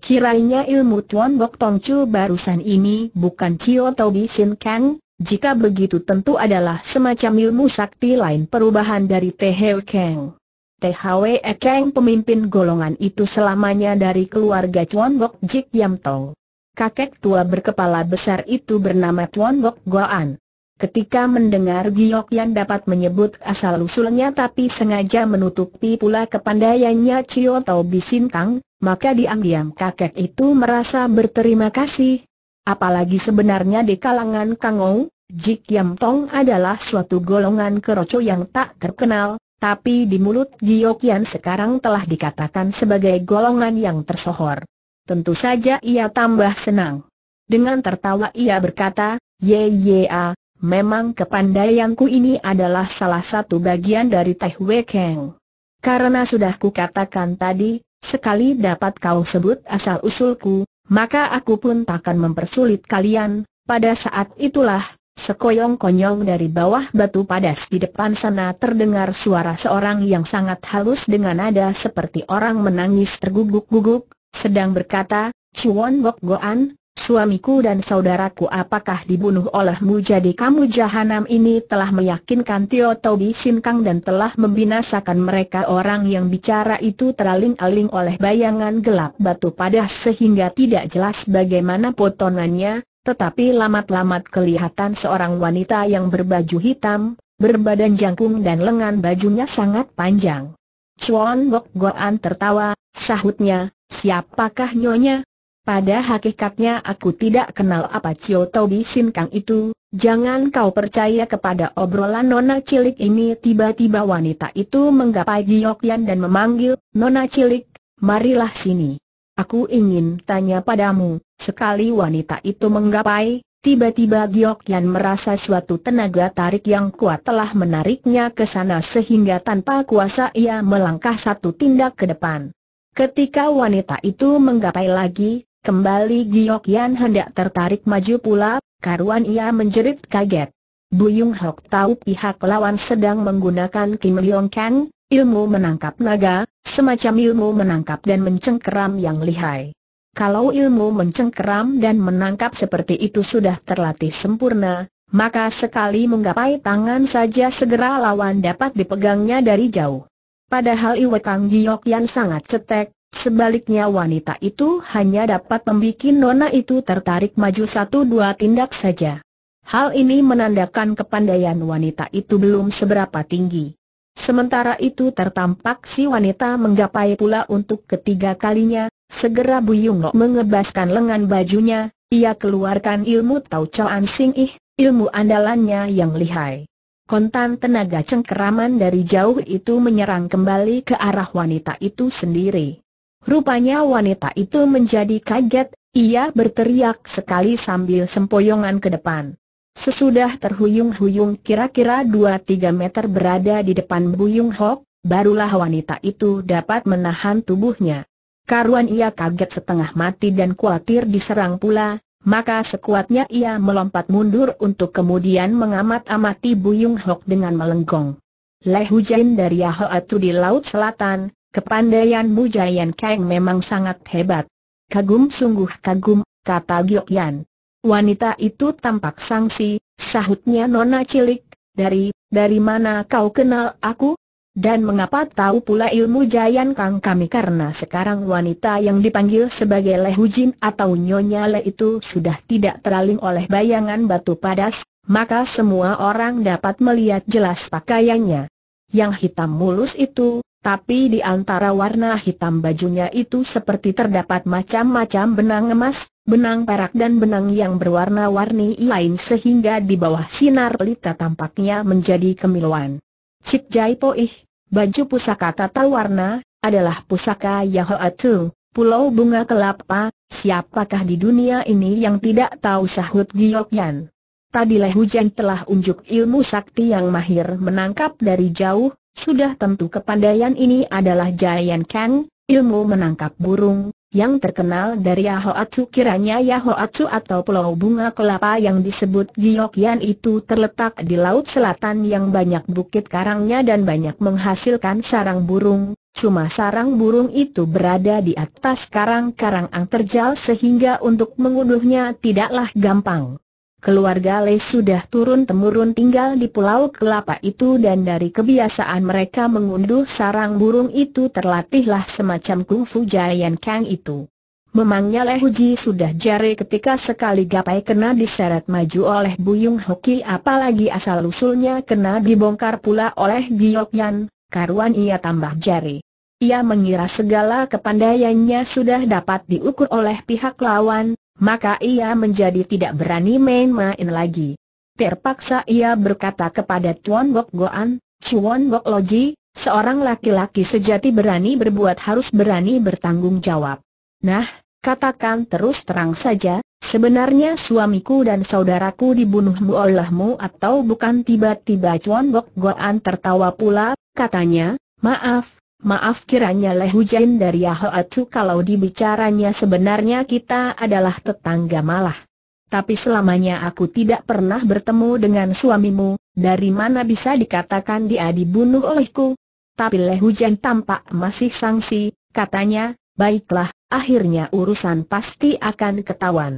Kirainya ilmu Chuan Bok Tong Chu barusan ini bukan Cio Tobi Sin Kang, jika begitu tentu adalah semacam ilmu sakti lain perubahan dari Teheu Kang. Hwee Kang pemimpin golongan itu selamanya dari keluarga Chuan Gok Jik Yam Tong. Kakek tua berkepala besar itu bernama Chuan Gok Goan. Ketika mendengar Giok yang dapat menyebut asal-usulnya tapi sengaja menutupi pula kepandaiannya Cio Tau Bisintang, maka diam-diam kakek itu merasa berterima kasih, Apalagi sebenarnya di kalangan Kangou, Jik Yam Tong adalah suatu golongan keroco yang tak terkenal, tapi di mulut Giokian sekarang telah dikatakan sebagai golongan yang tersohor. Tentu saja ia tambah senang. Dengan tertawa ia berkata, Ye Ye A, memang kepandaianku ini adalah salah satu bagian dari Teh Wekeng. Karena sudah kukatakan tadi, sekali dapat kau sebut asal-usulku, maka aku pun takkan mempersulit kalian. Pada saat itulah, sekoyong koyong dari bawah batu padas di depan sana terdengar suara seorang yang sangat halus dengan nada seperti orang menangis terguguk-guguk, sedang berkata, Chuan Bok Goan, suamiku dan saudaraku apakah dibunuh olehmu jadi kamu jahanam ini telah meyakinkan Tio Tobi Kang dan telah membinasakan mereka orang yang bicara itu teraling-aling oleh bayangan gelap batu padah sehingga tidak jelas bagaimana potongannya, tetapi lamat-lamat kelihatan seorang wanita yang berbaju hitam, berbadan jangkung dan lengan bajunya sangat panjang. Chuan Gok Goan tertawa, sahutnya, siapakah nyonya? Pada hakikatnya aku tidak kenal apa Cio Tobi Sin Kang itu, jangan kau percaya kepada obrolan Nona Cilik ini Tiba-tiba wanita itu menggapai Giokyan dan memanggil, Nona Cilik, marilah sini Aku ingin tanya padamu, sekali wanita itu menggapai, tiba-tiba Giokyan merasa suatu tenaga tarik yang kuat telah menariknya ke sana sehingga tanpa kuasa ia melangkah satu tindak ke depan Ketika wanita itu menggapai lagi, Kembali Giok Yan hendak tertarik maju pula, karuan ia menjerit kaget. Buyung Hok tahu pihak lawan sedang menggunakan Kim Leong Kan, ilmu menangkap naga, semacam ilmu menangkap dan mencengkeram yang lihai. Kalau ilmu mencengkeram dan menangkap seperti itu sudah terlatih sempurna, maka sekali menggapai tangan saja segera lawan dapat dipegangnya dari jauh. Padahal Iwe Kang Giok Yan sangat cetek, Sebaliknya wanita itu hanya dapat membuat nona itu tertarik maju satu dua tindak saja. Hal ini menandakan kepandaian wanita itu belum seberapa tinggi. Sementara itu tertampak si wanita menggapai pula untuk ketiga kalinya, segera Buyung Lok mengebaskan lengan bajunya, ia keluarkan ilmu Tau Choan Sing Ih, ilmu andalannya yang lihai. Kontan tenaga cengkeraman dari jauh itu menyerang kembali ke arah wanita itu sendiri. Rupanya wanita itu menjadi kaget, ia berteriak sekali sambil sempoyongan ke depan. Sesudah terhuyung-huyung kira-kira 2-3 meter berada di depan Buyung Hok, barulah wanita itu dapat menahan tubuhnya. Karuan ia kaget setengah mati dan khawatir diserang pula, maka sekuatnya ia melompat mundur untuk kemudian mengamat-amati Buyung Hok dengan melenggong. Leh hujan dari Yahoatu di Laut Selatan, Kepandaianmu Jayan Kang memang sangat hebat. Kagum sungguh kagum, kata Giok Yan. Wanita itu tampak sangsi, sahutnya nona cilik, dari, dari mana kau kenal aku? Dan mengapa tahu pula ilmu Jayan Kang kami karena sekarang wanita yang dipanggil sebagai Lehujin atau Nyonya Le itu sudah tidak teraling oleh bayangan batu padas, maka semua orang dapat melihat jelas pakaiannya. Yang hitam mulus itu, tapi di antara warna hitam bajunya itu seperti terdapat macam-macam benang emas, benang perak dan benang yang berwarna-warni lain sehingga di bawah sinar pelita tampaknya menjadi kemiluan. Cik Jai Poih, baju pusaka tata warna, adalah pusaka Yahoatu, Pulau Bunga Kelapa, siapakah di dunia ini yang tidak tahu sahut Giokyan? Tadilah hujan telah unjuk ilmu sakti yang mahir menangkap dari jauh, sudah tentu kepandaian ini adalah jayan Kang, ilmu menangkap burung, yang terkenal dari Yahoatsu kiranya Yahoatsu atau pulau bunga kelapa yang disebut Giyokian itu terletak di laut selatan yang banyak bukit karangnya dan banyak menghasilkan sarang burung, cuma sarang burung itu berada di atas karang-karang angterjal sehingga untuk mengunduhnya tidaklah gampang keluarga Le sudah turun-temurun tinggal di Pulau Kelapa itu dan dari kebiasaan mereka mengunduh sarang burung itu terlatihlah semacam kungfu Jayan Kang itu. Memangnya Le Huji sudah jari ketika sekali gapai kena diseret maju oleh Buyung Hoki apalagi asal-usulnya kena dibongkar pula oleh Yan. karuan ia tambah jari. Ia mengira segala kepandaiannya sudah dapat diukur oleh pihak lawan, maka ia menjadi tidak berani main-main lagi. Terpaksa ia berkata kepada Tuan Bok Goan, Chuan Bok Loji, seorang laki-laki sejati berani berbuat harus berani bertanggung jawab. Nah, katakan terus terang saja, sebenarnya suamiku dan saudaraku dibunuhmu olehmu atau bukan tiba-tiba Tuan Bok Goan tertawa pula, katanya, maaf, Maaf kiranya Leh hujan dari Yahoatu kalau dibicaranya sebenarnya kita adalah tetangga malah. Tapi selamanya aku tidak pernah bertemu dengan suamimu, dari mana bisa dikatakan dia dibunuh olehku? Tapi Leh Hujan tampak masih sangsi, katanya, baiklah, akhirnya urusan pasti akan ketahuan.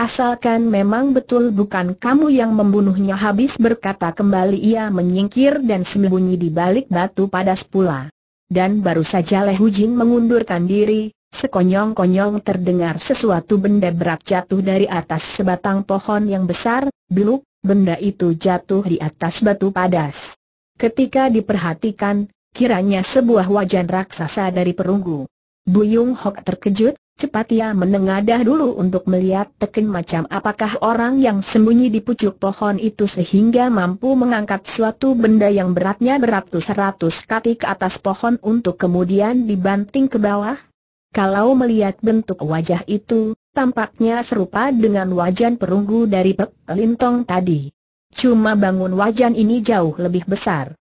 Asalkan memang betul bukan kamu yang membunuhnya habis berkata kembali ia menyingkir dan sembunyi di balik batu padas pula dan baru saja Leh Hujin mengundurkan diri, sekonyong-konyong terdengar sesuatu benda berat jatuh dari atas sebatang pohon yang besar, beluk, benda itu jatuh di atas batu padas. Ketika diperhatikan, kiranya sebuah wajan raksasa dari perunggu. Yung Hok terkejut, Cepat ia menengadah dulu untuk melihat tekin macam apakah orang yang sembunyi di pucuk pohon itu sehingga mampu mengangkat suatu benda yang beratnya beratus-ratus kaki ke atas pohon untuk kemudian dibanting ke bawah. Kalau melihat bentuk wajah itu, tampaknya serupa dengan wajan perunggu dari Pek Lintong tadi. Cuma bangun wajan ini jauh lebih besar.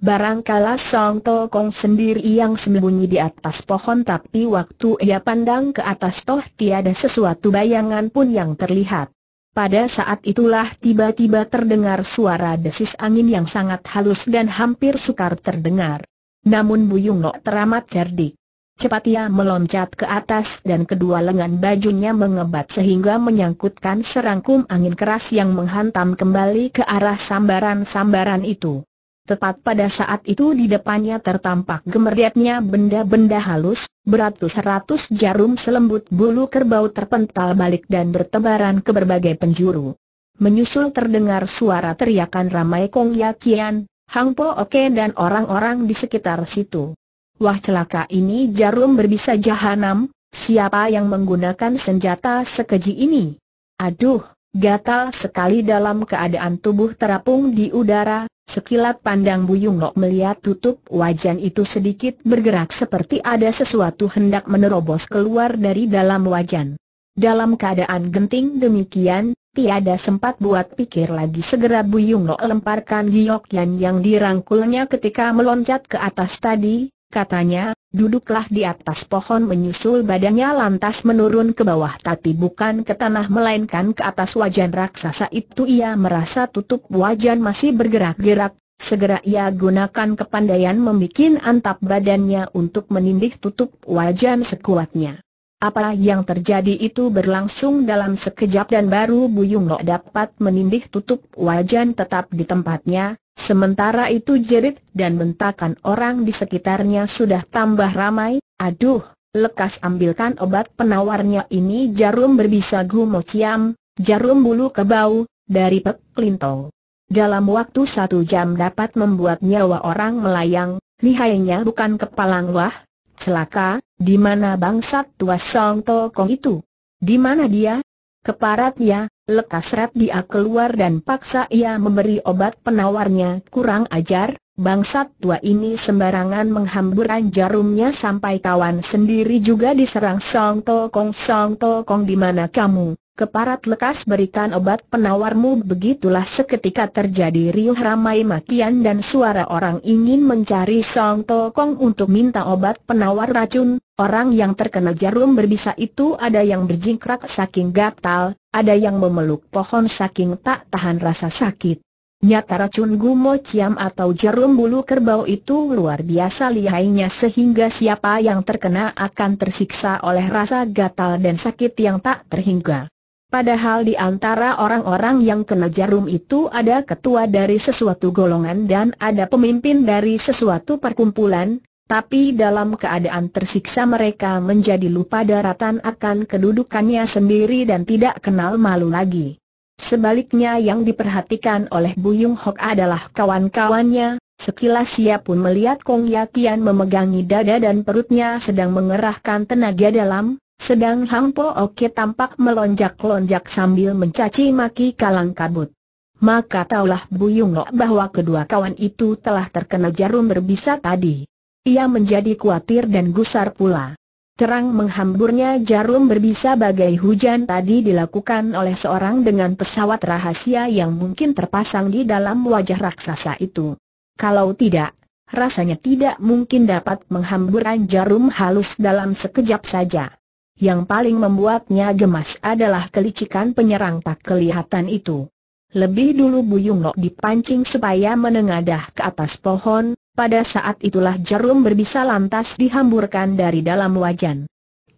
Barangkala Song Kong sendiri yang sembunyi di atas pohon tapi waktu ia pandang ke atas toh tiada sesuatu bayangan pun yang terlihat. Pada saat itulah tiba-tiba terdengar suara desis angin yang sangat halus dan hampir sukar terdengar. Namun Buyung Nok teramat cerdik. Cepat ia meloncat ke atas dan kedua lengan bajunya mengebat sehingga menyangkutkan serangkum angin keras yang menghantam kembali ke arah sambaran-sambaran itu. Tepat pada saat itu di depannya tertampak gemerdetnya benda-benda halus, beratus-ratus jarum selembut bulu kerbau terpental balik dan bertebaran ke berbagai penjuru. Menyusul terdengar suara teriakan ramai Kong Yakian, Hang Po Oke dan orang-orang di sekitar situ. Wah celaka ini jarum berbisa jahanam, siapa yang menggunakan senjata sekeji ini? Aduh, gatal sekali dalam keadaan tubuh terapung di udara, Sekilat pandang Bu Nok melihat tutup wajan itu sedikit bergerak seperti ada sesuatu hendak menerobos keluar dari dalam wajan. Dalam keadaan genting demikian, tiada sempat buat pikir lagi segera Bu Nok lemparkan Giok yang dirangkulnya ketika meloncat ke atas tadi, katanya, duduklah di atas pohon menyusul badannya lantas menurun ke bawah tapi bukan ke tanah melainkan ke atas wajan raksasa itu ia merasa tutup wajan masih bergerak-gerak, segera ia gunakan kepandaian membuat antap badannya untuk menindih tutup wajan sekuatnya. Apa yang terjadi itu berlangsung dalam sekejap dan baru Buyung Lok dapat menindih tutup wajan tetap di tempatnya, Sementara itu jerit dan bentakan orang di sekitarnya sudah tambah ramai, aduh, lekas ambilkan obat penawarnya ini jarum berbisa gumo ciam, jarum bulu kebau, dari pek lintong. Dalam waktu satu jam dapat membuat nyawa orang melayang, lihainya bukan kepalang wah, celaka, di mana bangsat tua Song Tokong itu? Di mana dia? Keparat ya, rap dia keluar dan paksa ia memberi obat penawarnya kurang ajar, bangsat tua ini sembarangan menghamburan jarumnya sampai kawan sendiri juga diserang song tokong song tokong di mana kamu, keparat lekas berikan obat penawarmu begitulah seketika terjadi riuh ramai makian dan suara orang ingin mencari Song Tokong untuk minta obat penawar racun, orang yang terkena jarum berbisa itu ada yang berjingkrak saking gatal, ada yang memeluk pohon saking tak tahan rasa sakit. Nyata racun gumo ciam atau jarum bulu kerbau itu luar biasa lihainya sehingga siapa yang terkena akan tersiksa oleh rasa gatal dan sakit yang tak terhingga. Padahal di antara orang-orang yang kena jarum itu ada ketua dari sesuatu golongan dan ada pemimpin dari sesuatu perkumpulan, tapi dalam keadaan tersiksa mereka menjadi lupa daratan akan kedudukannya sendiri dan tidak kenal malu lagi. Sebaliknya yang diperhatikan oleh Bu Buyung Hok adalah kawan-kawannya, sekilas ia pun melihat Kong Yakian memegangi dada dan perutnya sedang mengerahkan tenaga dalam, sedang Hang Po Oke tampak melonjak-lonjak sambil mencaci maki kalang kabut. Maka taulah Buyung Hok bahwa kedua kawan itu telah terkena jarum berbisa tadi. Ia menjadi khawatir dan gusar pula. Terang menghamburnya jarum berbisa bagai hujan tadi dilakukan oleh seorang dengan pesawat rahasia yang mungkin terpasang di dalam wajah raksasa itu. Kalau tidak, rasanya tidak mungkin dapat menghamburkan jarum halus dalam sekejap saja. Yang paling membuatnya gemas adalah kelicikan penyerang tak kelihatan itu. Lebih dulu Buyung dipancing supaya menengadah ke atas pohon, pada saat itulah jarum berbisa lantas dihamburkan dari dalam wajan.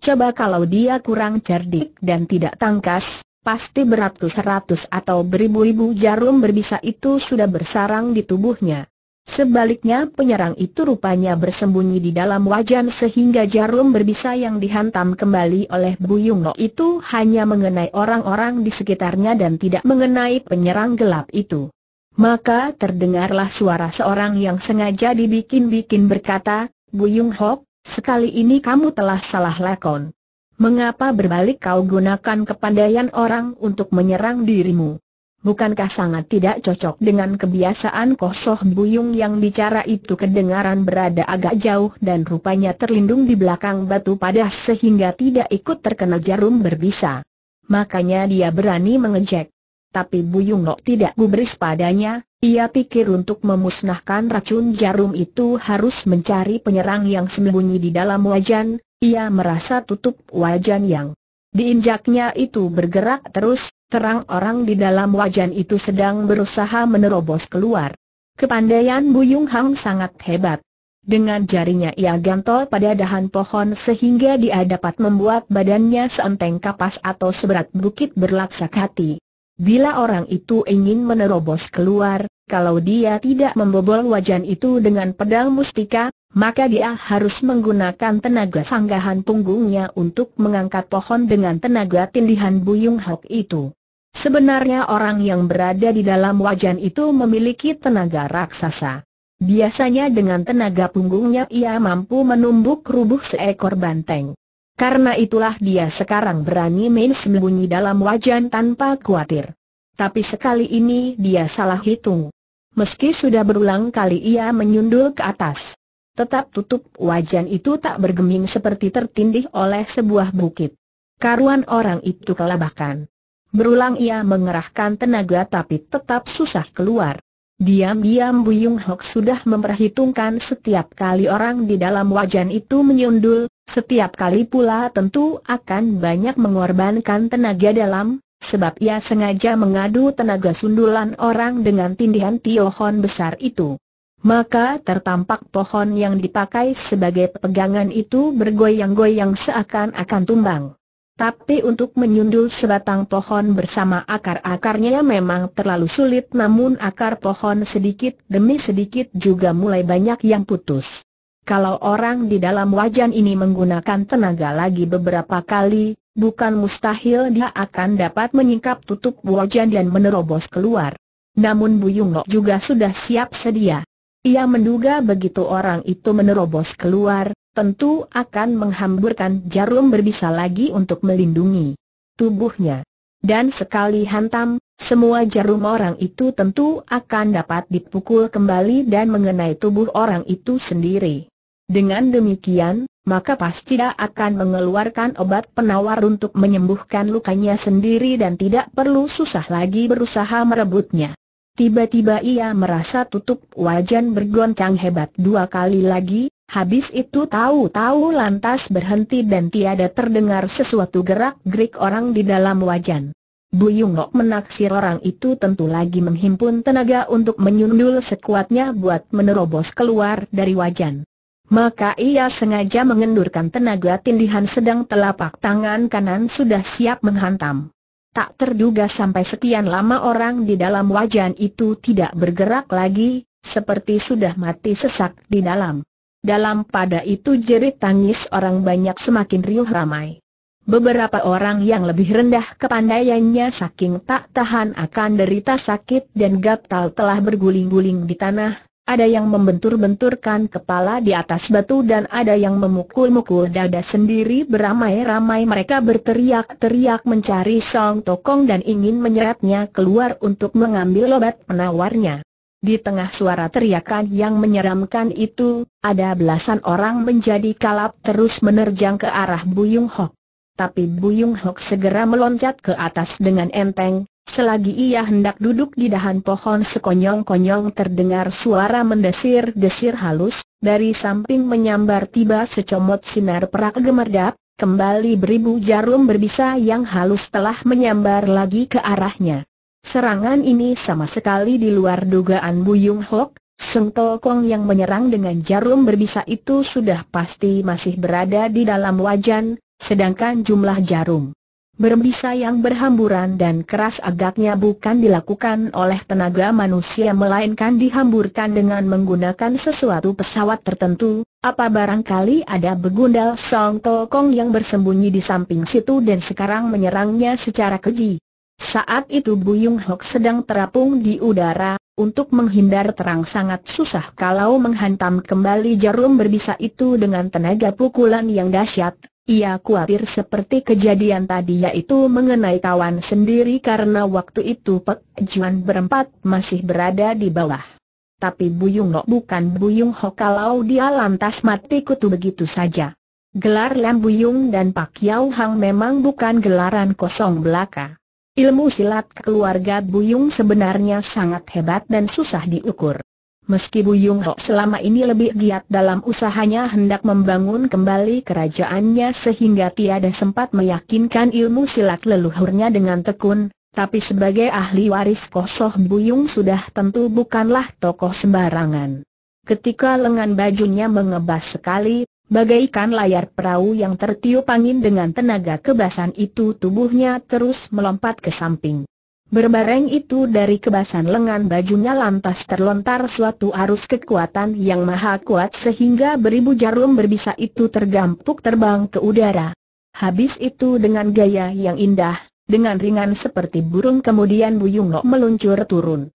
Coba kalau dia kurang cerdik dan tidak tangkas, pasti beratus-ratus atau beribu-ribu jarum berbisa itu sudah bersarang di tubuhnya. Sebaliknya penyerang itu rupanya bersembunyi di dalam wajan sehingga jarum berbisa yang dihantam kembali oleh Bu Yung Lo itu hanya mengenai orang-orang di sekitarnya dan tidak mengenai penyerang gelap itu. Maka terdengarlah suara seorang yang sengaja dibikin-bikin berkata, Bu Yung Hok, sekali ini kamu telah salah lakon. Mengapa berbalik kau gunakan kepandaian orang untuk menyerang dirimu? Bukankah sangat tidak cocok dengan kebiasaan Kosoh Buyung yang bicara itu kedengaran berada agak jauh dan rupanya terlindung di belakang batu padas sehingga tidak ikut terkena jarum berbisa. Makanya dia berani mengejek tapi Buyung Lok tidak gubris padanya, ia pikir untuk memusnahkan racun jarum itu harus mencari penyerang yang sembunyi di dalam wajan, ia merasa tutup wajan yang diinjaknya itu bergerak terus, terang orang di dalam wajan itu sedang berusaha menerobos keluar. Kepandaian Buyung Hang sangat hebat. Dengan jarinya ia gantol pada dahan pohon sehingga dia dapat membuat badannya seenteng kapas atau seberat bukit berlaksak hati. Bila orang itu ingin menerobos keluar, kalau dia tidak membobol wajan itu dengan pedang mustika, maka dia harus menggunakan tenaga sanggahan punggungnya untuk mengangkat pohon dengan tenaga tindihan Buyung Hok itu. Sebenarnya orang yang berada di dalam wajan itu memiliki tenaga raksasa. Biasanya dengan tenaga punggungnya ia mampu menumbuk rubuh seekor banteng. Karena itulah dia sekarang berani main sembunyi dalam wajan tanpa khawatir. Tapi sekali ini dia salah hitung. Meski sudah berulang kali ia menyundul ke atas. Tetap tutup wajan itu tak bergeming seperti tertindih oleh sebuah bukit. Karuan orang itu kelabakan. Berulang ia mengerahkan tenaga tapi tetap susah keluar. Diam-diam Buyung Hok sudah memperhitungkan setiap kali orang di dalam wajan itu menyundul, setiap kali pula tentu akan banyak mengorbankan tenaga dalam, sebab ia sengaja mengadu tenaga sundulan orang dengan tindihan tiohon besar itu. Maka tertampak pohon yang dipakai sebagai pegangan itu bergoyang-goyang seakan-akan tumbang. Tapi untuk menyundul sebatang pohon bersama akar-akarnya memang terlalu sulit namun akar pohon sedikit demi sedikit juga mulai banyak yang putus. Kalau orang di dalam wajan ini menggunakan tenaga lagi beberapa kali, bukan mustahil dia akan dapat menyingkap tutup wajan dan menerobos keluar. Namun Bu Lok juga sudah siap sedia. Ia menduga begitu orang itu menerobos keluar, tentu akan menghamburkan jarum berbisa lagi untuk melindungi tubuhnya. Dan sekali hantam, semua jarum orang itu tentu akan dapat dipukul kembali dan mengenai tubuh orang itu sendiri. Dengan demikian, maka pasti dia akan mengeluarkan obat penawar untuk menyembuhkan lukanya sendiri dan tidak perlu susah lagi berusaha merebutnya. Tiba-tiba ia merasa tutup wajan bergoncang hebat dua kali lagi, habis itu tahu-tahu lantas berhenti dan tiada terdengar sesuatu gerak-gerik orang di dalam wajan. Bu Yungok menaksir orang itu tentu lagi menghimpun tenaga untuk menyundul sekuatnya buat menerobos keluar dari wajan maka ia sengaja mengendurkan tenaga tindihan sedang telapak tangan kanan sudah siap menghantam. Tak terduga sampai sekian lama orang di dalam wajan itu tidak bergerak lagi, seperti sudah mati sesak di dalam. Dalam pada itu jerit tangis orang banyak semakin riuh ramai. Beberapa orang yang lebih rendah kepandaiannya saking tak tahan akan derita sakit dan gatal telah berguling-guling di tanah, ada yang membentur-benturkan kepala di atas batu dan ada yang memukul-mukul dada sendiri beramai-ramai mereka berteriak-teriak mencari Song Tokong dan ingin menyeretnya keluar untuk mengambil obat penawarnya. Di tengah suara teriakan yang menyeramkan itu, ada belasan orang menjadi kalap terus menerjang ke arah Buyung Hok. Tapi Buyung Hok segera meloncat ke atas dengan enteng, Selagi ia hendak duduk di dahan pohon sekonyong-konyong terdengar suara mendesir-desir halus, dari samping menyambar tiba secomot sinar perak gemerdap, kembali beribu jarum berbisa yang halus telah menyambar lagi ke arahnya. Serangan ini sama sekali di luar dugaan Buyung Hok, Seng Tokong yang menyerang dengan jarum berbisa itu sudah pasti masih berada di dalam wajan, sedangkan jumlah jarum Berbisa yang berhamburan dan keras agaknya bukan dilakukan oleh tenaga manusia melainkan dihamburkan dengan menggunakan sesuatu pesawat tertentu, apa barangkali ada begundal Song Tokong yang bersembunyi di samping situ dan sekarang menyerangnya secara keji. Saat itu Buyung Hok sedang terapung di udara, untuk menghindar terang sangat susah kalau menghantam kembali jarum berbisa itu dengan tenaga pukulan yang dahsyat, ia khawatir seperti kejadian tadi yaitu mengenai kawan sendiri karena waktu itu Pek Juan berempat masih berada di bawah. Tapi Buyung Nok bukan Buyung Ho kalau dia lantas mati kutu begitu saja. Gelar Lam Buyung dan Pak Yau Hang memang bukan gelaran kosong belaka. Ilmu silat keluarga Buyung sebenarnya sangat hebat dan susah diukur. Meski Buyung Hok selama ini lebih giat dalam usahanya hendak membangun kembali kerajaannya sehingga tiada sempat meyakinkan ilmu silat leluhurnya dengan tekun, tapi sebagai ahli waris Kosoh Buyung sudah tentu bukanlah tokoh sembarangan. Ketika lengan bajunya mengebas sekali, bagaikan layar perahu yang tertiup angin dengan tenaga kebasan itu tubuhnya terus melompat ke samping. Berbareng itu dari kebasan lengan bajunya lantas terlontar suatu arus kekuatan yang maha kuat sehingga beribu jarum berbisa itu tergampuk terbang ke udara. Habis itu dengan gaya yang indah, dengan ringan seperti burung kemudian Buyung Lok meluncur turun.